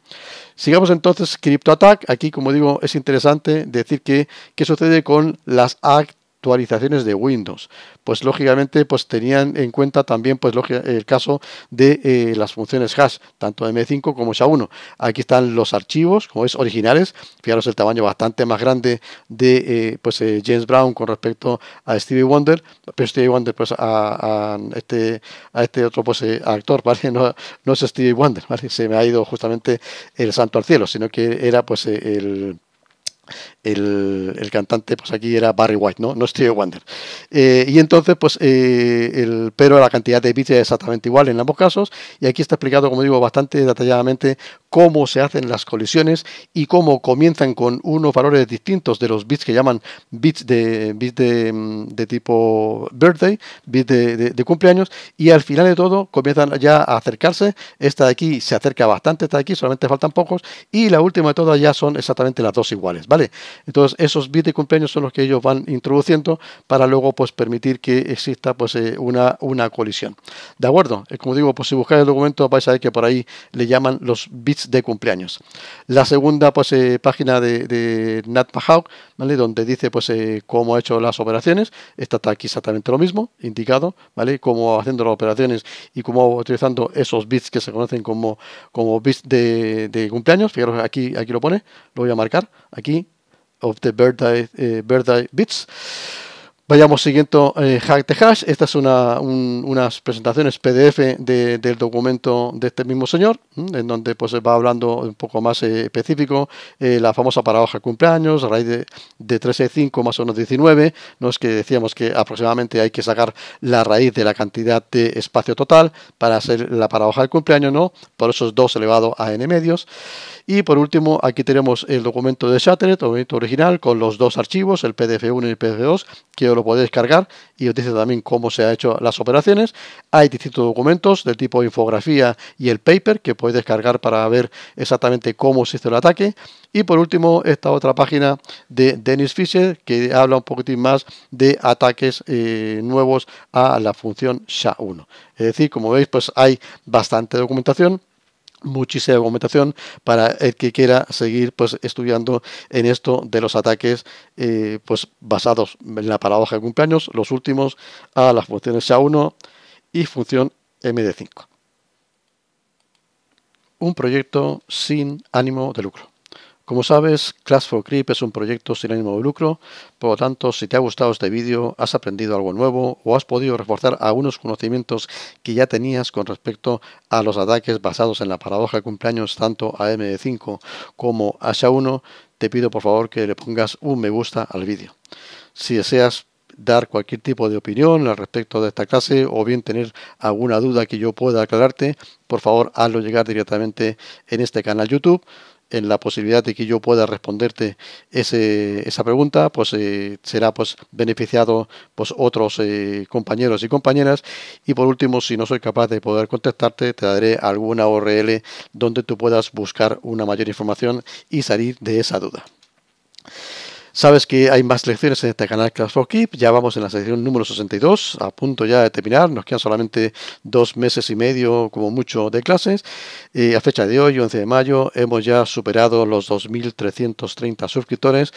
Sigamos entonces CryptoAttack. Aquí, como digo, es interesante decir que qué sucede con las ACT actualizaciones de Windows. Pues lógicamente pues tenían en cuenta también pues el caso de eh, las funciones hash, tanto M5 como SHA-1. Aquí están los archivos, como es originales. Fijaros el tamaño bastante más grande de eh, pues eh, James Brown con respecto a Stevie Wonder, pero Stevie Wonder pues a, este a este otro pues actor, ¿vale? No, no es Stevie Wonder, Se me ha ido justamente el santo al cielo, sino que era pues el el, cantante, pues aquí era Barry White, no, no Stevie Wonder. Eh, y entonces, pues, eh, el, pero la cantidad de bits es exactamente igual en ambos casos. Y aquí está explicado, como digo, bastante detalladamente cómo se hacen las colisiones y cómo comienzan con unos valores distintos de los bits que llaman bits de, mm, de, tipo birthday, bits de, de, cumpleaños. Y al final de todo, comienzan ya a acercarse. Esta de aquí se acerca bastante, esta de aquí solamente faltan pocos. Y la última de todas ya son exactamente las dos iguales, ¿vale? Entonces esos bits de cumpleaños son los que ellos van introduciendo para luego pues permitir que exista pues eh, una, una colisión. ¿De acuerdo? como digo, pues si buscáis el documento vais a ver que por ahí le llaman los bits de cumpleaños. La segunda pues eh, página de, de Nat ¿vale? Donde dice pues eh, cómo ha hecho las operaciones. Esta está aquí exactamente lo mismo, indicado, ¿vale? Cómo haciendo las operaciones y cómo utilizando esos bits que se conocen como, como bits de, cumpleaños. Fijaros, aquí, aquí lo pone, lo voy a marcar, aquí of the birthday, uh, birthday bits. Vayamos siguiendo eh, hack de hash. Esta es una, unas presentaciones PDF del documento de este mismo señor, en donde pues va hablando un poco más eh, específico eh, la famosa paradoja de cumpleaños, raíz de, de 5 e más o menos 19. No es que decíamos que aproximadamente hay que sacar la raíz de la cantidad de espacio total para hacer la paradoja del cumpleaños, ¿no? Por eso es 2 elevado a n medios. Y por último, aquí tenemos el documento de Shattered, documento original, con los dos archivos, el PDF1 y el PDF2, que lo podéis descargar y os dice también cómo se han hecho las operaciones. Hay distintos documentos del tipo infografía y el paper que podéis descargar para ver exactamente cómo se hizo el ataque. Y por último, esta otra página de Dennis Fisher que habla un poquitín más de ataques eh, nuevos a la función SHA-1. Es decir, como veis, pues hay bastante documentación muchísima documentación para el que quiera seguir pues estudiando en esto de los ataques eh, pues basados en la paradoja de cumpleaños los últimos a las funciones a 1 y función MD5 un proyecto sin ánimo de lucro como sabes, Class for Creep es un proyecto sin ánimo de lucro, por lo tanto, si te ha gustado este vídeo, has aprendido algo nuevo o has podido reforzar algunos conocimientos que ya tenías con respecto a los ataques basados en la paradoja de cumpleaños tanto a MD5 como a SHA-1, te pido por favor que le pongas un me gusta al vídeo. Si deseas dar cualquier tipo de opinión al respecto de esta clase o bien tener alguna duda que yo pueda aclararte, por favor hazlo llegar directamente en este canal YouTube en la posibilidad de que yo pueda responderte esa pregunta, pues eh, será pues beneficiado pues otros eh, compañeros y compañeras. Y por último, si no soy capaz de poder contestarte, te daré alguna URL donde tú puedas buscar una mayor información y salir de esa duda. Sabes que hay más lecciones en este canal For Keep. Ya vamos en la sección número 62, a punto ya de terminar. Nos quedan solamente dos meses y medio, como mucho, de clases. y a fecha de hoy, 11 de mayo, hemos ya superado los 2.330 suscriptores.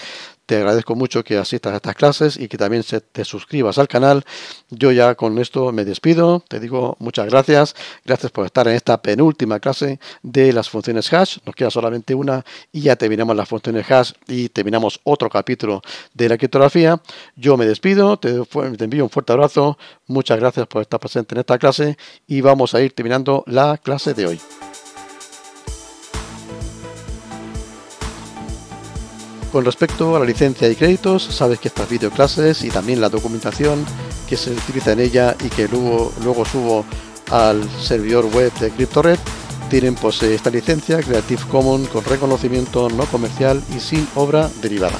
Te agradezco mucho que asistas a estas clases y que también se te suscribas al canal. Yo ya con esto me despido. Te digo muchas gracias. Gracias por estar en esta penúltima clase de las funciones hash. Nos queda solamente una y ya terminamos las funciones hash y terminamos otro capítulo de la criptografía. Yo me despido. Te, te envío un fuerte abrazo. Muchas gracias por estar presente en esta clase y vamos a ir terminando la clase de hoy. Con respecto a la licencia y créditos, sabes que estas videoclases y también la documentación que se utiliza en ella y que luego, subo al servidor web de CryptoRed tienen pues eh, esta licencia Creative Commons con reconocimiento no comercial y sin obra derivada.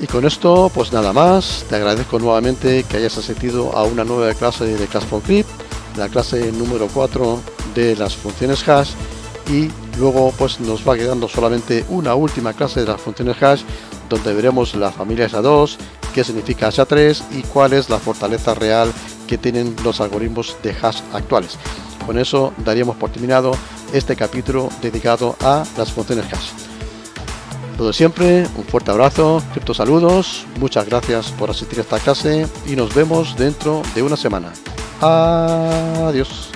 Y con esto, pues nada más. Te agradezco nuevamente que hayas asistido a una nueva clase de Class for Crypt la clase número 4 de las funciones hash y luego pues nos va quedando solamente una última clase de las funciones hash donde veremos la familia SA2, qué significa SA3 y cuál es la fortaleza real que tienen los algoritmos de hash actuales. Con eso daríamos por terminado este capítulo dedicado a las funciones hash. Lo siempre, un fuerte abrazo, ciertos saludos, muchas gracias por asistir a esta clase y nos vemos dentro de una semana. Adiós.